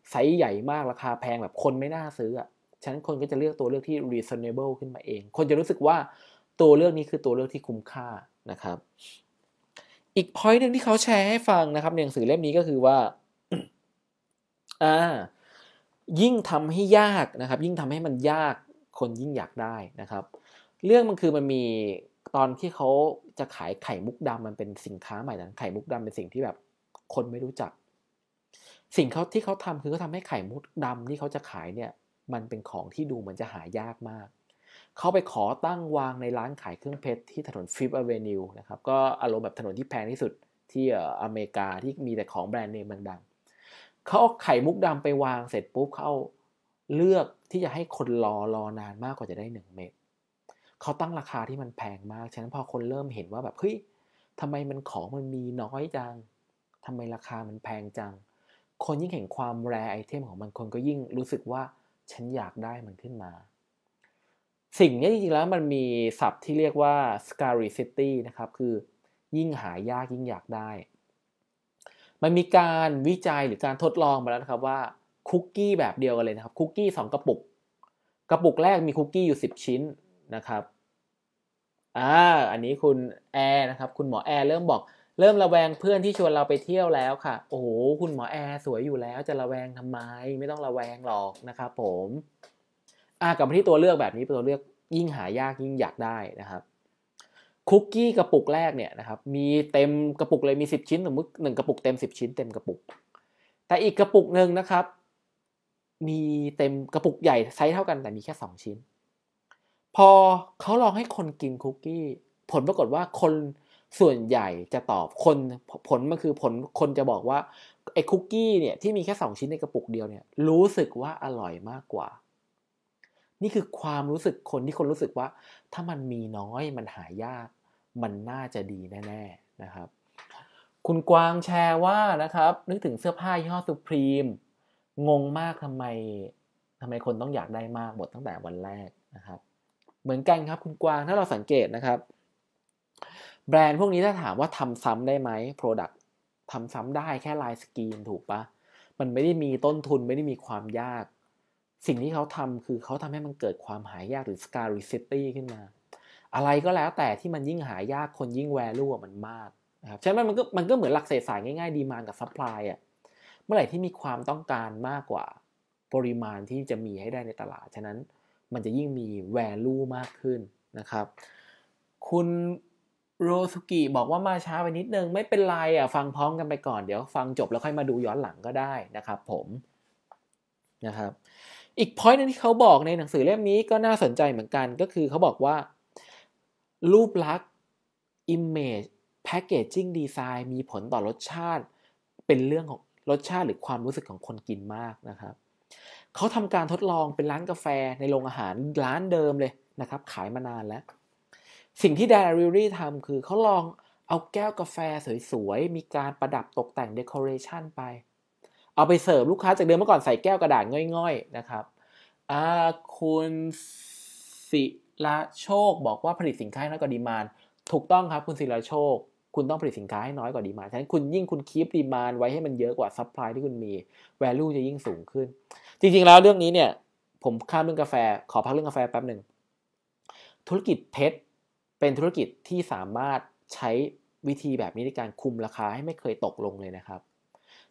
ไซส์ใหญ่มากราคาแพงแบบคนไม่น่าซื้ออ่ะฉะนั้นคนก็จะเลือกตัวเลือกที่ reasonable ขึ้นมาเอง คนจะรู้สึกว่าตัวเลือกนี้คือตัวเลือกที่คุ้มค่านะครับ อีก point หนึ่งที่เขาแชร์ให้ฟังนะครับในหนังสือเล่มนี้ก็คือว่าอ่ายิ่งทำให้ยากนะครับ ยิ่งทำให้มันยากคนยิ่งอยากได้นะครับเรื่องมันคือมันมีตอนที่เขาจะขายไข่มุกดำมันเป็นสินค้าใหม่นะไข่มุกดำเป็นสิ่งที่แบบคนไม่รู้จัก สิ่งเขาที่เขาทำคือเขาทาให้ไข่มุกดำที่เขาจะขายเนี่ยมันเป็นของที่ดูเหมือนจะหายากมากเขาไปขอตั้งวางในร้านขายเครื่องเพชรที่ถนนฟิฟอเวนิวนะครับก็อารมณ์แบบถนนที่แพงที่สุดที่อเมริกาที่มีแต่ของแบรนด์เนมดังๆเขาเอาไข่มุกดำไปวางเสร็จปุ๊บเขาเลือกที่จะให้คนรอรอนานมากกว่าจะได้1เม็ดเขาตั้งราคาที่มันแพงมาก ฉะนั้นพอคนเริ่มเห็นว่าแบบเฮ้ยทำไมมันของมันมีน้อยจัง ทำไมราคามันแพงจัง คนยิ่งเห็นความแรไอเทมของมัน คนก็ยิ่งรู้สึกว่าฉันอยากได้มันขึ้นมา สิ่งนี้จริงๆแล้วมันมีศัพท์ที่เรียกว่า scarcity นะครับ คือยิ่งหายากยิ่งอยากได้ มันมีการวิจัยหรือการทดลองมาแล้วนะครับว่าคุกกี้แบบเดียวกันเลยนะครับ คุกกี้2 กระปุก กระปุกแรกมีคุกกี้อยู่10 ชิ้นนะครับ อ่า อันนี้คุณแอร์นะครับ คุณหมอแอร์เริ่มบอก เริ่มระแวงเพื่อนที่ชวนเราไปเที่ยวแล้วค่ะ โอ้โห คุณหมอแอร์สวยอยู่แล้วจะระแวงทำไม ไม่ต้องระแวงหรอกนะครับ ผม อ่ากลับมาที่ตัวเลือกแบบนี้เป็นตัวเลือกยิ่งหายากยิ่งอยากได้นะครับ คุกกี้กระปุกแรกเนี่ยนะครับมีเต็มกระปุกเลยมี10 ชิ้นสมมติหนึ่งกระปุกเต็ม 10 ชิ้น เต็มกระปุก แต่อีกกระปุกหนึ่งนะครับ มีเต็มกระปุกใหญ่ไซส์เท่ากันแต่มีแค่ 2 ชิ้นพอเขาลองให้คนกินคุกกี้ ผลปรากฏว่าคนส่วนใหญ่จะตอบคน ผลมันคือผลคนจะบอกว่าไอ้คุกกี้เนี่ย ที่มีแค่2ชิ้นในกระปุกเดียวเนี่ยรู้สึกว่าอร่อยมากกว่า นี่คือความรู้สึกคนที่คนรู้สึกว่า ถ้ามันมีน้อยมันหายาก มันน่าจะดีแน่ ๆนะครับ คุณกวางแชร์ว่านะครับ นึกถึงเสื้อผ้ายี่ห้อสุพรีมงงมากทำไมทำไมคนต้องอยากได้มากหมดตั้งแต่วันแรกนะครับเหมือนกันครับคุณกวาง ถ้าเราสังเกตนะครับ แบรนด์พวกนี้ถ้าถามว่าทำซ้ำได้ไหม Product ทำซ้ำได้แค่ลายสกรีนถูกปะมันไม่ได้มีต้นทุนไม่ได้มีความยาก สิ่งที่เขาทำคือเขาทำให้มันเกิดความหายากหรือ scarcity ขึ้นมา อะไรก็แล้วแต่ที่มันยิ่งหายากคนยิ่ง value มันมากนะครับฉะนั้นมันก็มันก็เหมือนหลักเศรษฐศาสตร์ง่ายๆดีมานกับซัพพลายอ่ะเมื่อไหร่ที่มีความต้องการมากกว่าปริมาณที่จะมีให้ได้ในตลาดฉะนั้นมันจะยิ่งมี value มากขึ้นนะครับ คุณโรสุกิบอกว่ามาช้าไปนิดนึง ไม่เป็นไรอ่ะฟังพร้อมกันไปก่อนเดี๋ยวฟังจบแล้วค่อยมาดูย้อนหลังก็ได้นะครับผมนะครับ อีกพอยต์นึงที่เขาบอกในหนังสือเล่มนี้ก็น่าสนใจเหมือนกัน ก็คือเขาบอกว่า รูปลักษณ์ image packaging design มีผลต่อรสชาติ เป็นเรื่องของรสชาติหรือความรู้สึกของคนกินมากนะครับเขาทำการทดลองเป็นร้านกาแฟในโรงอาหารร้านเดิมเลยนะครับ ขายมานานแล้ว สิ่งที่ดาริลี่ทำคือเขาลองเอาแก้วกาแฟสวยๆมีการประดับตกแต่งเดคอเรชันไป เอาไปเสิร์ฟลูกค้าจากเดิมเมื่อก่อน ใส่แก้วกระดาษง่อยๆ นะครับคุณศิละโชคบอกว่าผลิตสินค้าน้อยกว่าดีมาน ถูกต้องครับคุณศิลาโชคคุณต้องผลิตสินค้าให้น้อยกว่าดีมาฉะนั้นคุณยิ่งคุณคีปดีมานไว้ให้มันเยอะกว่าซัพพลายที่คุณมี แวลูจะยิ่งสูงขึ้น จริงๆแล้วเรื่องนี้เนี่ยผมข้ามเรื่องกาแฟ ขอพักเรื่องกาแฟแป๊บหนึ่ง ธุรกิจเพชรเป็นธุรกิจที่สามารถใช้วิธีแบบนี้ในการคุมราคา ให้ไม่เคยตกลงเลยนะครับ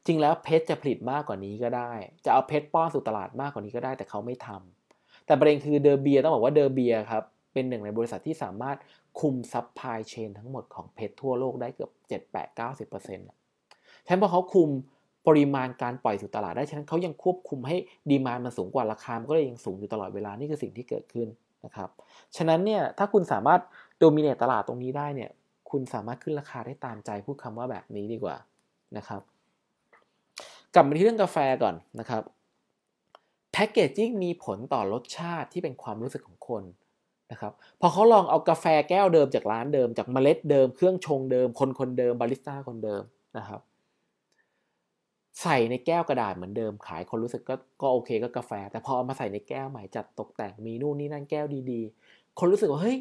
จริงแล้วเพชรจะผลิตมากกว่านี้ก็ได้ จะเอาเพชรป้อนสู่ตลาดมากกว่านี้ก็ได้ แต่เขาไม่ทำ แต่ประเด็นคือเดอร์เบียต้องบอกว่าเดอร์เบียครับเป็นหนึ่งในบริษัทที่สามารถคุมซัพพลายเชนทั้งหมดของเพชรทั่วโลกได้เกือบ7 8 90%นะฉะนั้นพอเขาคุมปริมาณการปล่อยสู่ตลาดได้ ฉะนั้นเขายังควบคุมให้ดีมานมันสูงกว่าราคา มันก็เลยยังสูงอยู่ตลอดเวลา นี่คือสิ่งที่เกิดขึ้นนะครับ ฉะนั้นเนี่ย ถ้าคุณสามารถโดมิเนตตลาดตรงนี้ได้เนี่ย คุณสามารถขึ้นราคาได้ตามใจพูดคำว่าแบบนี้ดีกว่านะครับ กลับมาที่เรื่องกาแฟก่อนนะครับ แพคเกจจิ้งมีผลต่อรสชาติที่เป็นความรู้สึกของคนนะครับพอเขาลองเอากาแฟแก้วเดิมจากร้านเดิมจากเมล็ดเดิมเครื่องชงเดิมคนคนเดิม บาริสต้าคนเดิมนะครับใส่ในแก้วกระดาษเหมือนเดิมขายคนรู้สึกก็ก็โอเคก็กาแฟ แต่พอเอามาใส่ในแก้วใหม่จัดตกแต่งมีนู่นนี่นั่นแก้วดีๆคนรู้สึกว่าเฮ้ย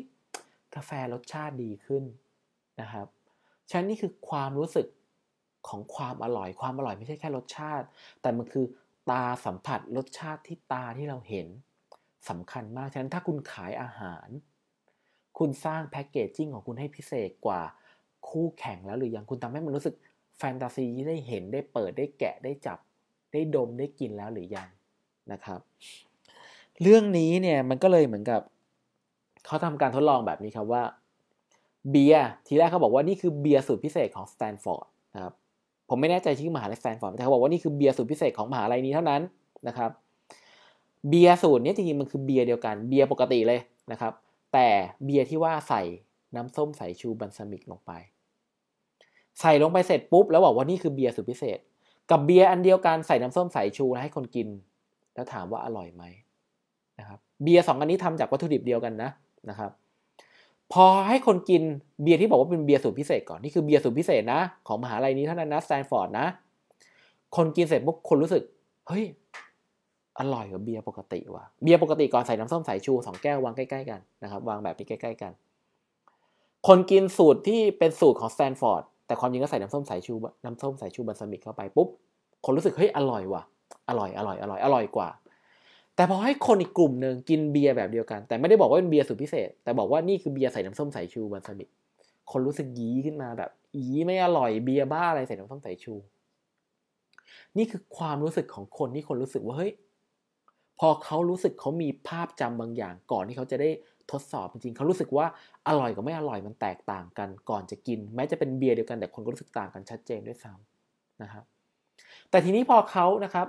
กาแฟรสชาติดีขึ้นนะครับฉะนั้นนี่คือความรู้สึกของความอร่อยความอร่อยไม่ใช่แค่รสชาติ แต่มันคือตาสัมผัสรสชาติที่ตาที่เราเห็นสำคัญมาก ฉะนั้นถ้าคุณขายอาหาร คุณสร้างแพ็กเกจจิ้งของคุณให้พิเศษกว่าคู่แข่งแล้วหรือยัง คุณทำให้มันรู้สึกแฟนตาซีได้เห็น ได้เปิด ได้แกะ ได้จับ ได้ดม ได้กินแล้วหรือยังนะครับ เรื่องนี้เนี่ยมันก็เลยเหมือนกับเขาทำการทดลองแบบนี้ครับว่าเบียร์ทีแรกเขาบอกว่านี่คือเบียร์สูตรพิเศษของสแตนฟอร์ดนะครับ ผมไม่แน่ใจชื่อมหาลัยสแตนฟอร์ด แต่เขาบอกว่านี่คือเบียร์สูตรพิเศษของมหาลัยนี้เท่านั้นนะครับเบียร์สูตรนี้จริงๆมันคือเบียร์เดียวกันเบียร์ปกติเลยนะครับ แต่เบียร์ที่ว่าใส่น้ำส้มสายชูบัลซามิกลงไป ใส่ลงไปเสร็จปุ๊บแล้วบอกว่านี่คือเบียร์สูตรพิเศษ กับเบียร์อันเดียวกันใส่น้ำส้มสายชูให้คนกิน แล้วถามว่าอร่อยไหมนะครับ เบียร์สองอันนี้ทำจากวัตถุดิบเดียวกันนะนะครับ พอให้คนกินเบียร์ที่บอกว่าเป็นเบียร์สูตรพิเศษก่อนนี่คือเบียร์สูตรพิเศษนะ ของมหาลัยนี้เท่านั้นนะสแตนฟอร์ดนะ คนกินเสร็จปุ๊บคนรู้สึก เฮ้ยอร่อยกว่าเบียร์ปกติว่ะ เบียร์ปกติก่อนใส่น้ำส้มสายชูสองแก้ววางใกล้ๆ กันนะครับวางแบบนี้ใกล้ๆกัน คนกินสูตรที่เป็นสูตรของสแตนฟอร์ดแต่ความจริงก็ใส่น้ำส้มสายชูน้ำส้มสายชูบัลซามิกเข้าไปปุ๊บคนรู้สึกเฮ้ยอร่อยว่ะอร่อย อร่อยอร่อยอร่อยกว่า แต่พอให้คนอีกกลุ่มหนึ่งกินเบียร์แบบเดียวกัน แต่ไม่ได้บอกว่าเป็นเบียร์สูตรพิเศษ แต่บอกว่านี่คือเบียร์ใส่น้ำส้มสายชูบัลซามิกคนรู้สึกยี้ขึ้นมาแบบยีไม่อร่อยเบียร์บ้าอะไรใส่น้ำส้ม สายชู นี่คือความรู้สึกของคนที่คนรู้สึกว่าเฮ้ยพอเขารู้สึกเขามีภาพจำบางอย่างก่อนที่เขาจะได้ทดสอบจริงๆเขารู้สึกว่าอร่อยกับไม่อร่อยมันแตกต่างกันก่อนจะกินแม้จะเป็นเบียร์เดียวกัน แต่คนก็รู้สึกต่างกันชัดเจนด้วยซ้ำนะครับแต่ทีนี้พอเขานะครับ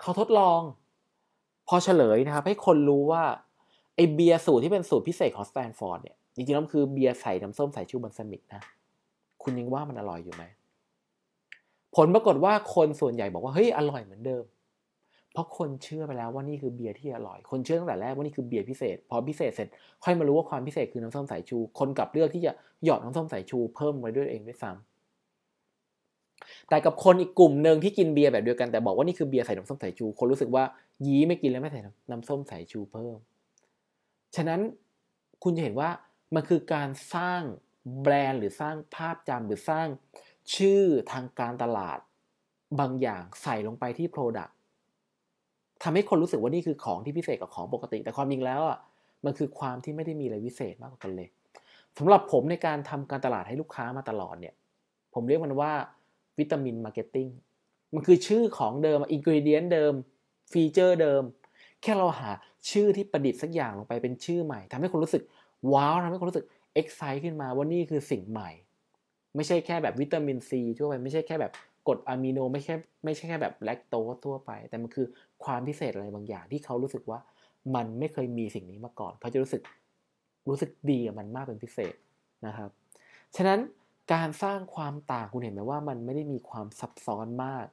เขาทดลองพอเฉลยนะครับให้คนรู้ว่าไอเบียร์สูตรที่เป็นสูตรพิเศษของสแตนฟอร์ดเนี่ยจริงๆแล้วคือเบียร์ใส่น้ำส้มสายชูบันสมิดนะคุณยังว่ามันอร่อยอยู่ไหมผลปรากฏว่าคนส่วนใหญ่บอกว่าเฮ้ยอร่อยเหมือนเดิมเพราะคนเชื่อไปแล้วว่า นี่คือเบียร์ที่อร่อย คนเชื่อตั้งแต่แรกว่านี่คือเบียร์พิเศษ พอพิเศษเสร็จค่อยมารู้ว่าความพิเศษคือน้ำส้มสายชูคนกลับเลือกที่จะหยอดน้ำส้มสายชูเพิ่มไว้ด้วยเองด้วยซ้ำแต่กับคนอีกกลุ่มหนึ่งที่กินเบียร์แบบเดียวกันแต่บอกว่านี่คือเบียร์ใส่น้ำส้มสายชูคนรู้สึกว่ายี้ไม่กินแล้วไม่ใส่น้ำส้มสายชูเพิ่ม ฉะนั้นคุณจะเห็นว่ามันคือการสร้างแบรนด์หรือสร้างภาพจำหรือสร้างชื่อทางการตลาดบางอย่างใส่ลงไปที่โปรดักทำให้คนรู้สึกว่านี่คือของที่พิเศษกับของปกติ แต่ความจริงแล้วอ่ะมันคือความที่ไม่ได้มีอะไรวิเศษมากกว่ากันเลยสำหรับผมในการทำการตลาดให้ลูกค้ามาตลอดเนี่ย ผมเรียกมันว่าวิตามินมาร์เก็ตติ้งมันคือชื่อของเดิมอินกิวเดียนเดิมฟีเจอร์เดิม แค่เราหาชื่อที่ประดิษฐ์สักอย่างลงไปเป็นชื่อใหม่ ทำให้คนรู้สึกว้าวทำให้คนรู้สึกเอ็กไซต์ขึ้นมาว่านี่คือสิ่งใหม่ไม่ใช่แค่แบบวิตามินซีทั่วไปไม่ใช่แค่แบบกรดอะมิโนไม่ใช่ไม่ใช่แค่แบบแลคโตสทั่วไป แต่มันคือความพิเศษอะไรบางอย่างที่เขารู้สึกว่ามันไม่เคยมีสิ่งนี้มาก่อนเขาจะรู้สึกรู้สึกดีกับมันมากเป็นพิเศษนะครับฉะนั้นการสร้างความต่างคุณเห็นไหมว่ามันไม่ได้มีความซับซ้อนมาก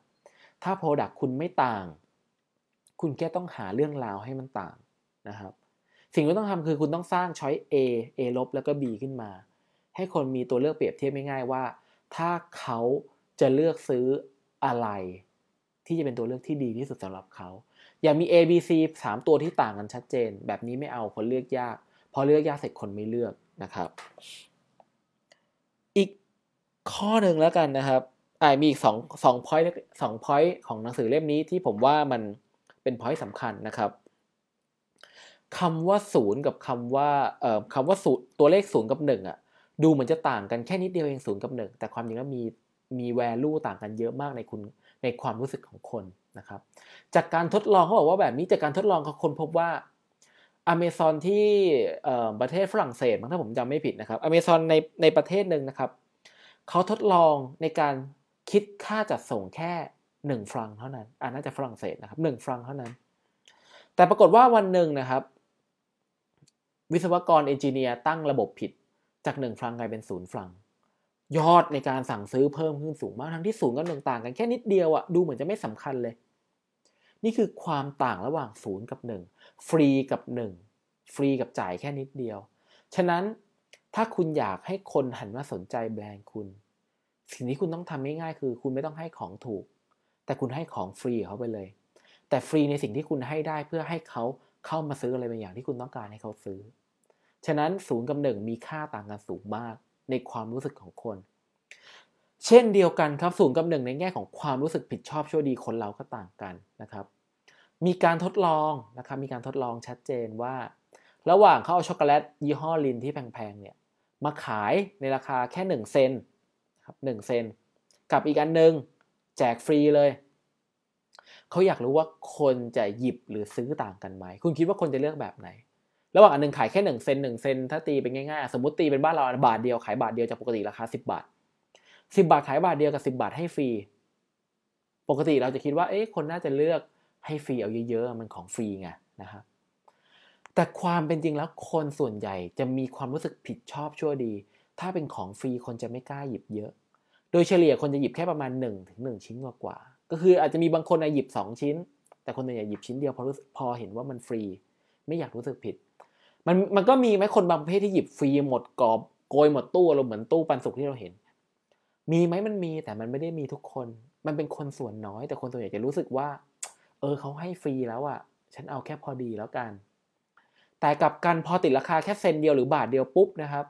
ถ้า Product คุณไม่ต่าง คุณแค่ต้องหาเรื่องราวให้มันต่างนะครับสิ่งที่ต้องทำคือคุณต้องสร้างช้อย A A ลบแล้วก็ B ขึ้นมา ให้คนมีตัวเลือกเปรียบเทียบง่ายๆว่า ถ้าเขาจะเลือกซื้ออะไรที่จะเป็นตัวเลือกที่ดีที่สุดสำหรับเขาอย่ามี A B C 3 ตัวที่ต่างกันชัดเจน แบบนี้ไม่เอาคนเลือกยาก พอเลือกยากเสร็จคนไม่เลือกนะครับ อีกข้อหนึ่งแล้วกันนะครับอามีอีกสองสองพอยต์สองพอยต์ของหนังสือเล่มนี้ที่ผมว่ามันเป็นพอยต์สำคัญนะครับคำว่าศูนย์กับคำว่าเอ่อคำว่าศูนย์ตัวเลขศูนย์กับหนึ่งอะดูเหมือนจะต่างกันแค่นิดเดียวเองศูนย์กับหนึ่งแต่ความจริงแล้วมีมีแวลูต่างกันเยอะมากในคุณในความรู้สึกของคนนะครับ จากการทดลอง เขาบอกว่าแบบนี้ จากการทดลองเขาคนพบว่าอเมซอนที่ประเทศฝรั่งเศสถ้าผมจำไม่ผิดนะครับอเมซอนในในประเทศหนึ่งนะครับ เขาทดลองในการคิดค่าจัดส่งแค่ 1 ฟรังเท่านั้นอ่าน่าจะฝรั่งเศสนะครับ 1 ฟรังเท่านั้น แต่ปรากฏว่าวันหนึ่งนะครับ วิศวกรเอนจิเนียร์ตั้งระบบผิดจาก 1 ฟรังกลายเป็น0ฟรังยอดในการสั่งซื้อเพิ่มขึ้นสูงมาก ทั้งที่ศูนย์กับหนึ่งต่างกันแค่นิดเดียวอะดูเหมือนจะไม่สำคัญเลย นี่คือความต่างระหว่างศูนย์กับหนึ่งฟรีกับหนึ่งฟรีกับจ่ายแค่นิดเดียว ฉะนั้นถ้าคุณอยากให้คนหันมาสนใจแบรนด์คุณ สิ่งที่คุณต้องทำง่ายๆคือคุณไม่ต้องให้ของถูก แต่คุณให้ของฟรีเขาไปเลย แต่ฟรีในสิ่งที่คุณให้ได้เพื่อให้เขาเข้ามาซื้ออะไรบางอย่างที่คุณต้องการให้เขาซื้อฉะนั้นศูนย์กับหนึ่งมีค่าต่างกันสูงมากในความรู้สึกของคน เช่นเดียวกันครับศูนย์กับหนึ่งในแง่ของความรู้สึกผิดชอบชั่วดีคนเราก็ต่างกันนะครับ มีการทดลองนะครับมีการทดลองชัดเจนว่า ระหว่างเขาเอาช็อกโกแลตยี่ห้อลินที่แพงๆเนี่ยมาขายในราคาแค่ 1 เซนครับ1เซนกับอีกอันหนึ่งแจกฟรีเลยเขาอยากรู้ว่าคนจะหยิบหรือซื้อต่างกันไหม คุณคิดว่าคนจะเลือกแบบไหนระหว่างอันนึงขายแค่1เซน1เซนถ้าตีเป็นง่ายๆสมมติตีเป็นบ้านเราบาทเดียวขายบาทเดียวจากปกติราคา10 บาท 10 บาทขายบาทเดียวกับ 10 บาทให้ฟรีปกติเราจะคิดว่าเอ๊ะคนน่าจะเลือกให้ฟรีเอาเยอะๆมันของฟรีไงนะครับแต่ความเป็นจริงแล้วคนส่วนใหญ่จะมีความรู้สึกผิดชอบชั่วดี ถ้าเป็นของฟรีคนจะไม่กล้าหยิบเยอะ โดยเฉลี่ยคนจะหยิบแค่ประมาณ1ถึงหชิ้นกว่าก็คืออาจจะมีบางคนหยิบ 2 ชิ้น แต่คนส่วนใหญ่หยิบชิ้นเดียวพอพอเห็นว่ามันฟรี ไม่อยากรู้สึกผิดมันมันก็มีไหมคนบางประเภทที่หยิบฟรีหมดกรอบโกยหมดตู้เราเหมือนตู้ปันสุกที่เราเห็น มีไหมมันมีแต่มันไม่ได้มีทุกคน มันเป็นคนส่วนน้อยแต่คนส่วนใหญ่จะรู้สึกว่า เออเขาให้ฟรีแล้วอะ่ะฉันเอาแค่พอดีแล้วกัน แต่กับการพอติดราคาแค่เซนเดียวหรือบาทเดียวปุ๊บนะครับ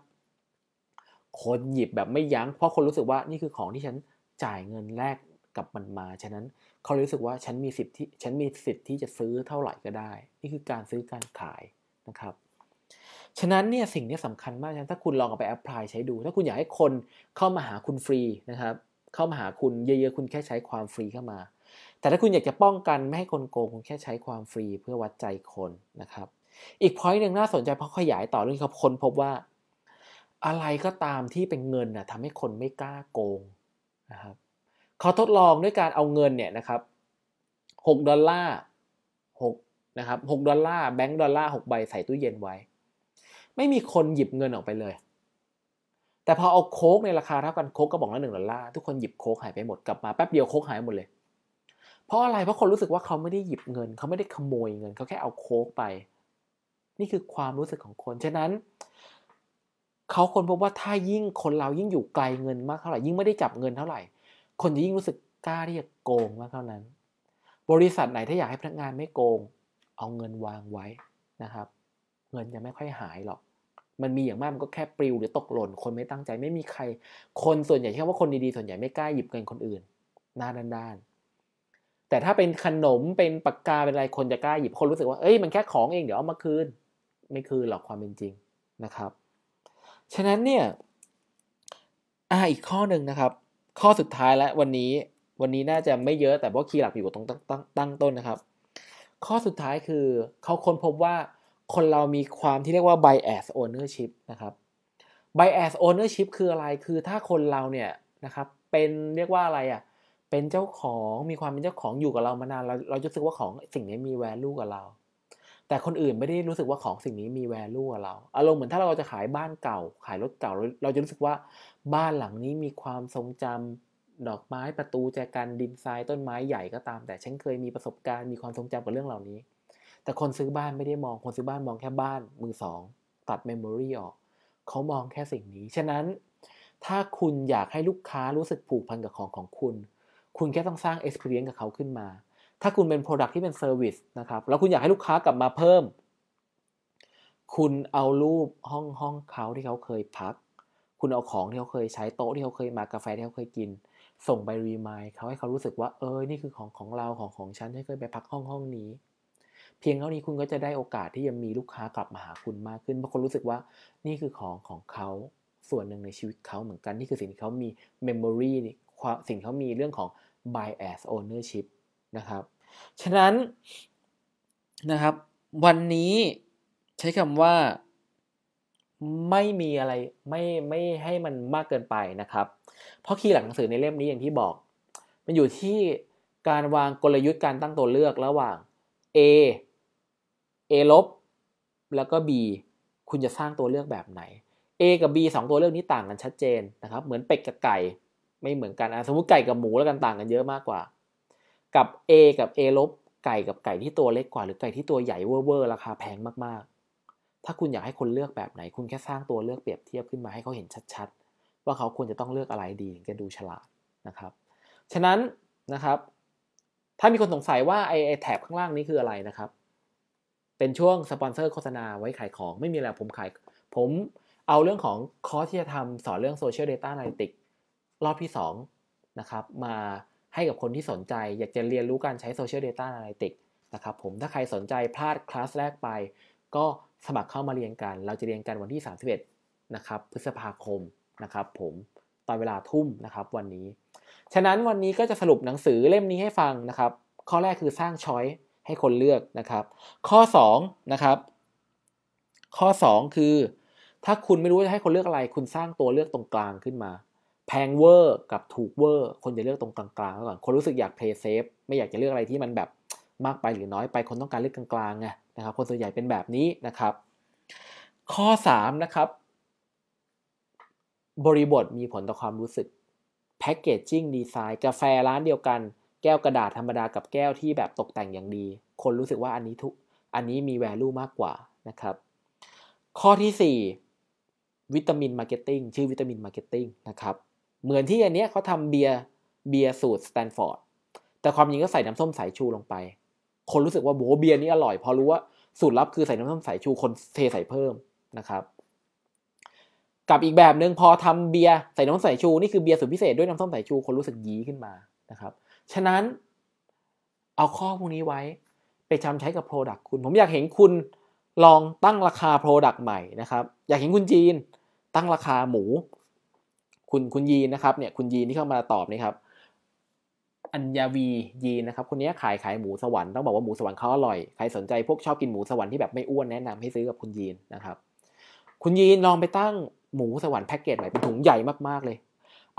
คนหยิบแบบไม่ยัง้ง เพราะคนรู้สึกว่านี่คือของที่ฉันจ่ายเงินแลกกับมันมาฉะนั้นเขารู้สึกว่าฉันมีสิทธิ์ที่ฉันมีสิทธิ์ที่จะซื้อเท่าไหร่ก็ได้ นี่คือการซื้อการขายนะครับฉะนั้นเนี่ยสิ่งนี้สำคัญมากนะถ้าคุณลองเอาไปแอพพลายใช้ดู ถ้าคุณอยากให้คนเข้ามาหาคุณฟรีนะครับ เข้ามาหาคุณเยอะๆ คุณแค่ใช้ความฟรีเข้ามา แต่ถ้าคุณอยากจะป้องกัน ไม่ให้คนโกง คุณแค่ใช้ความฟรีเพื่อวัดใจคนนะครับ อีกพอยต์หนึ่งน่าสนใจเพราะขยายต่อเรื่องเขาคนพบว่าอะไรก็ตามที่เป็นเงินนะทำให้คนไม่กล้าโกงนะครับเขาทดลองด้วยการเอาเงินเนี่ยนะครับ6ดอลลาร์6นะครับ6ดอลลาร์แบงก์ดอลลาร์6ใบ ใส่ตู้เย็นไว้ไม่มีคนหยิบเงินออกไปเลย แต่พอเอาโค้กในราคาเท่ากันโค้กก็บอกละหนึ่งดอลลาร์ทุกคนหยิบโค้กหายไปหมดกลับมาแป๊บเดียวโค้กหายหมดเลย เพราะอะไรเพราะคนรู้สึกว่าเขาไม่ได้หยิบเงิน เขาไม่ได้ขโมยเงิน เขาแค่เอาโค้กไป นี่คือความรู้สึกของคนฉะนั้น เขาคนพบว่าถ้ายิ่งคนเรายิ่งอยู่ไกลเงินมากเท่าไหร่ยิ่งไม่ได้จับเงินเท่าไหร่ คนจะยิ่งรู้สึกกล้าที่จะโกงมากเท่านั้น บริษัทไหนถ้าอยากให้พนักงานไม่โกง เอาเงินวางไว้นะครับเงินจะไม่ค่อยหายหรอก มันมีอย่างมากมันก็แค่ปลิวหรือตกหล่น คนไม่ตั้งใจไม่มีใคร คนส่วนใหญ่ใช่ว่าคนดีๆส่วนใหญ่ไม่กล้าหยิบเงินคนอื่น หน้าด้านๆแต่ถ้าเป็นขนมเป็นปากกาเป็นอะไรคนจะกล้าหยิบคนรู้สึกว่าเอ้ยมันแค่ของเองเดี๋ยวเอามาคืน ไม่คืนหรอกความเป็นจริงนะครับ ฉะนั้นเนี่ยอ่าอีกข้อหนึ่งนะครับ ข้อสุดท้ายและวันนี้ วันนี้น่าจะไม่เยอะแต่ว่าคีย์หลักอยู่ตรงตั้งต้นนะครับ ข้อสุดท้ายคือเขาค้นพบว่าคนเรามีความที่เรียกว่า bias ownership นะครับ bias ownership คืออะไร คือถ้าคนเราเนี่ยนะครับเป็นเรียกว่าอะไรอะ่ะ เป็นเจ้าของมีความเป็นเจ้าของอยู่กับเรามานาน เราเราจะรู้สึกว่าของสิ่งนี้มี value กับเรา แต่คนอื่นไม่ได้รู้สึกว่าของสิ่งนี้มี value กับเราอารมณ์เหมือนถ้าเราจะขายบ้านเก่า ขายรถเก่าเราจะรู้สึกว่าบ้านหลังนี้มีความทรงจำดอกไม้ประตูแจกันดินทรายต้นไม้ใหญ่ก็ตาม แต่ฉันเคยมีประสบการณ์มีความทรงจำกับเรื่องเหล่านี้แต่คนซื้อบ้านไม่ได้มอง คนซื้อบ้านมองแค่บ้านมือสองตัดเมมโมรีออก เขามองแค่สิ่งนี้ ฉะนั้น ถ้าคุณอยากให้ลูกค้ารู้สึกผูกพันกับของของคุณ คุณแค่ต้องสร้าง experience กับเขาขึ้นมา ถ้าคุณเป็น product ที่เป็น service นะครับ แล้วคุณอยากให้ลูกค้ากลับมาเพิ่ม คุณเอารูปห้องห้องเขาที่เขาเคยพัก คุณเอาของที่เขาเคยใช้โต๊ะที่เขาเคยมากาแฟที่เขาเคยกิน ส่งไปรีมายเขาให้เขารู้สึกว่า เออนี่คือของของเราของของฉันที่เคยไปพักห้องห้องนี้เพียงเท่านี้คุณก็จะได้โอกาสที่จะมีลูกค้ากลับมาหาคุณมากขึ้นเพราะคนรู้สึกว่านี่คือของของเขาส่วนหนึ่งในชีวิตเขาเหมือนกันนี่คือสิ่งที่เขามี memory ความสิ่งเขามีเรื่องของ b y a s ownership นะครับ ฉะนั้นนะครับ วันนี้ใช้คำว่าไม่มีอะไรไม่ไม่ให้มันมากเกินไปนะครับ เพราะคีย์หลักหนังสือในเล่มนี้อย่างที่บอก มันอยู่ที่การวางกลยุทธ์การตั้งตัวเลือกระหว่าง A A ลบแล้วก็ B คุณจะสร้างตัวเลือกแบบไหน A กับ B 2 ตัวเลือกนี้ต่างกันชัดเจนนะครับ เหมือนเป็ดกับไก่ ไม่เหมือนกันสมมติไก่กับหมูแล้วกันต่างกันเยอะมากกว่า กับ A กับ A ลบไก่กับไก่ที่ตัวเล็กกว่า หรือไก่ที่ตัวใหญ่เวอร์ราคาแพงมากๆ ถ้าคุณอยากให้คนเลือกแบบไหน คุณแค่สร้างตัวเลือกเปรียบเทียบขึ้นมาให้เขาเห็นชัด ๆ ว่าเขาควรจะต้องเลือกอะไรดีถึงจะดูฉลาดนะครับ ฉะนั้นนะครับ ถ้ามีคนสงสัยว่าไอ้แถบข้างล่างนี้คืออะไรนะครับเป็นช่วงสปอนเซอร์โฆษณาไว้ขายของไม่มีอะไรผมขาย ผมเอาเรื่องของคอร์สที่จะทำสอนเรื่องโซเชียลเดต้าอนาลิติกรอบที่2นะครับมาให้กับคนที่สนใจอยากจะเรียนรู้การใช้โซเชียลเดต้าอนาลิติกนะครับผมถ้าใครสนใจพลาดคลาสแรกไป ก็สมัครเข้ามาเรียนกัน เราจะเรียนกันวันที่ 31 นะครับ พฤษภาคมนะครับผมตอนเวลาทุ่มนะครับวันนี้ ฉะนั้นวันนี้ก็จะสรุปหนังสือเล่มนี้ให้ฟังนะครับข้อแรกคือสร้างช้อยให้คนเลือกนะครับ ข้อ2นะครับ ข้อ 2 คือ ถ้าคุณไม่รู้จะให้คนเลือกอะไร คุณสร้างตัวเลือกตรงกลางขึ้นมาแพงเวอร์กับถูกเวอร์คนจะเลือกตรงกลางๆก่อน คนรู้สึกอยากเพลย์เซฟไม่อยากจะเลือกอะไรที่มันแบบมากไปหรือน้อยไป คนต้องการเลือกกลางๆไงนะครับคนส่วนใหญ่เป็นแบบนี้นะครับ ข้อ3นะครับ บริบทมีผลต่อความรู้สึกแพคเกจจิ้งดีไซน์กาแฟร้านเดียวกันแก้วกระดาษธรรมดากับแก้วที่แบบตกแต่งอย่างดี คนรู้สึกว่าอันนี้ทุกอันนี้มีแวลูมากกว่านะครับ ข้อที่4วิตามินมาร์เก็ตติ้งชื่อวิตามินมาร์เก็ตติ้งนะครับ เหมือนที่อันเนี้ยเขาทำเบียร์เบียร์สูตรสแตนฟอร์ดแต่ความจริงก็ใส่น้ำส้มสายชูลงไป คนรู้สึกว่าโบเบียร์นี้อร่อย พอรู้ว่าสูตรลับคือใส่น้ำส้มสายชูคนเทใส่เพิ่มนะครับ กับอีกแบบหนึ่งพอทำเบียร์ใส่น้ำส้มสายชู นี่คือเบียร์สูตรพิเศษด้วยน้ำส้มสายชูคนรู้สึกยี้ขึ้นมานะครับฉะนั้นเอาข้อพวกนี้ไว้ไปจำใช้กับ Product คุณ ผมอยากเห็นคุณลองตั้งราคา Product ใหม่นะครับอยากเห็นคุณจีนตั้งราคาหมู คุณคุณยีนนะครับเนี่ยคุณยีนที่เข้ามาตอบนี่ครับ อัญญาวียีนนะครับคนนี้ขายขายหมูสวรรค์ต้องบอกว่าหมูสวรรค์เขาอร่อยใครสนใจพวกชอบกินหมูสวรรค์ที่แบบไม่อ้วนแนะนำให้ซื้อกับคุณยีนนะครับ คุณยีนลองไปตั้งหมูสวรรค์แพ็กเกจใหม่เป็นถุงใหญ่มากๆเลย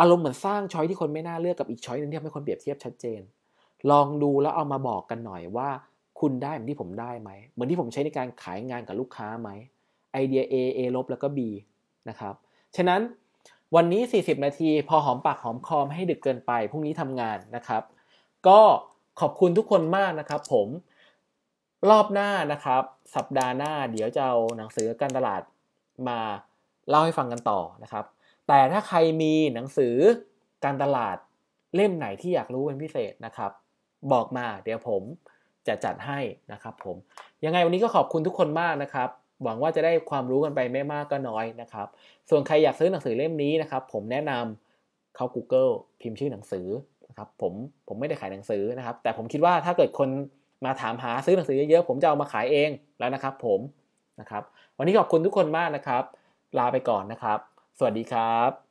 อารมณ์เหมือนสร้างช้อยที่คนไม่น่าเลือกกับอีกช้อยนึงที่ทำให้คนเปรียบเทียบชัดเจน ลองดูแล้วเอามาบอกกันหน่อยว่าคุณได้เหมือนที่ผมได้ไหม เหมือนที่ผมใช้ในการขายงานกับลูกค้าไหมไอเดีย A A ลบแล้วก็ B นะครับฉะนั้นวันนี้ 40 นาทีพอหอมปากหอมคอมให้ดึกเกินไปพรุ่งนี้ทำงานนะครับ ก็ขอบคุณทุกคนมากนะครับผมรอบหน้านะครับ สัปดาห์หน้า เดี๋ยวจะเอาหนังสือการตลาดมาเล่าให้ฟังกันต่อนะครับแต่ถ้าใครมีหนังสือการตลาดเล่มไหนที่อยากรู้เป็นพิเศษนะครับ บอกมาเดี๋ยวผมจะจัดให้นะครับผม ยังไงวันนี้ก็ขอบคุณทุกคนมากนะครับ หวังว่าจะได้ความรู้กันไปไม่มากก็น้อยนะครับ ส่วนใครอยากซื้อหนังสือเล่มนี้นะครับ ผมแนะนำเข้า Google พิมพ์ชื่อหนังสือนะครับ ผมผมไม่ได้ขายหนังสือนะครับ แต่ผมคิดว่าถ้าเกิดคนมาถามหาซื้อหนังสือเยอะๆผมจะเอามาขายเองแล้วนะครับ ผมนะครับ วันนี้ขอบคุณทุกคนมากนะครับ ลาไปก่อนนะครับสวัสดีครับ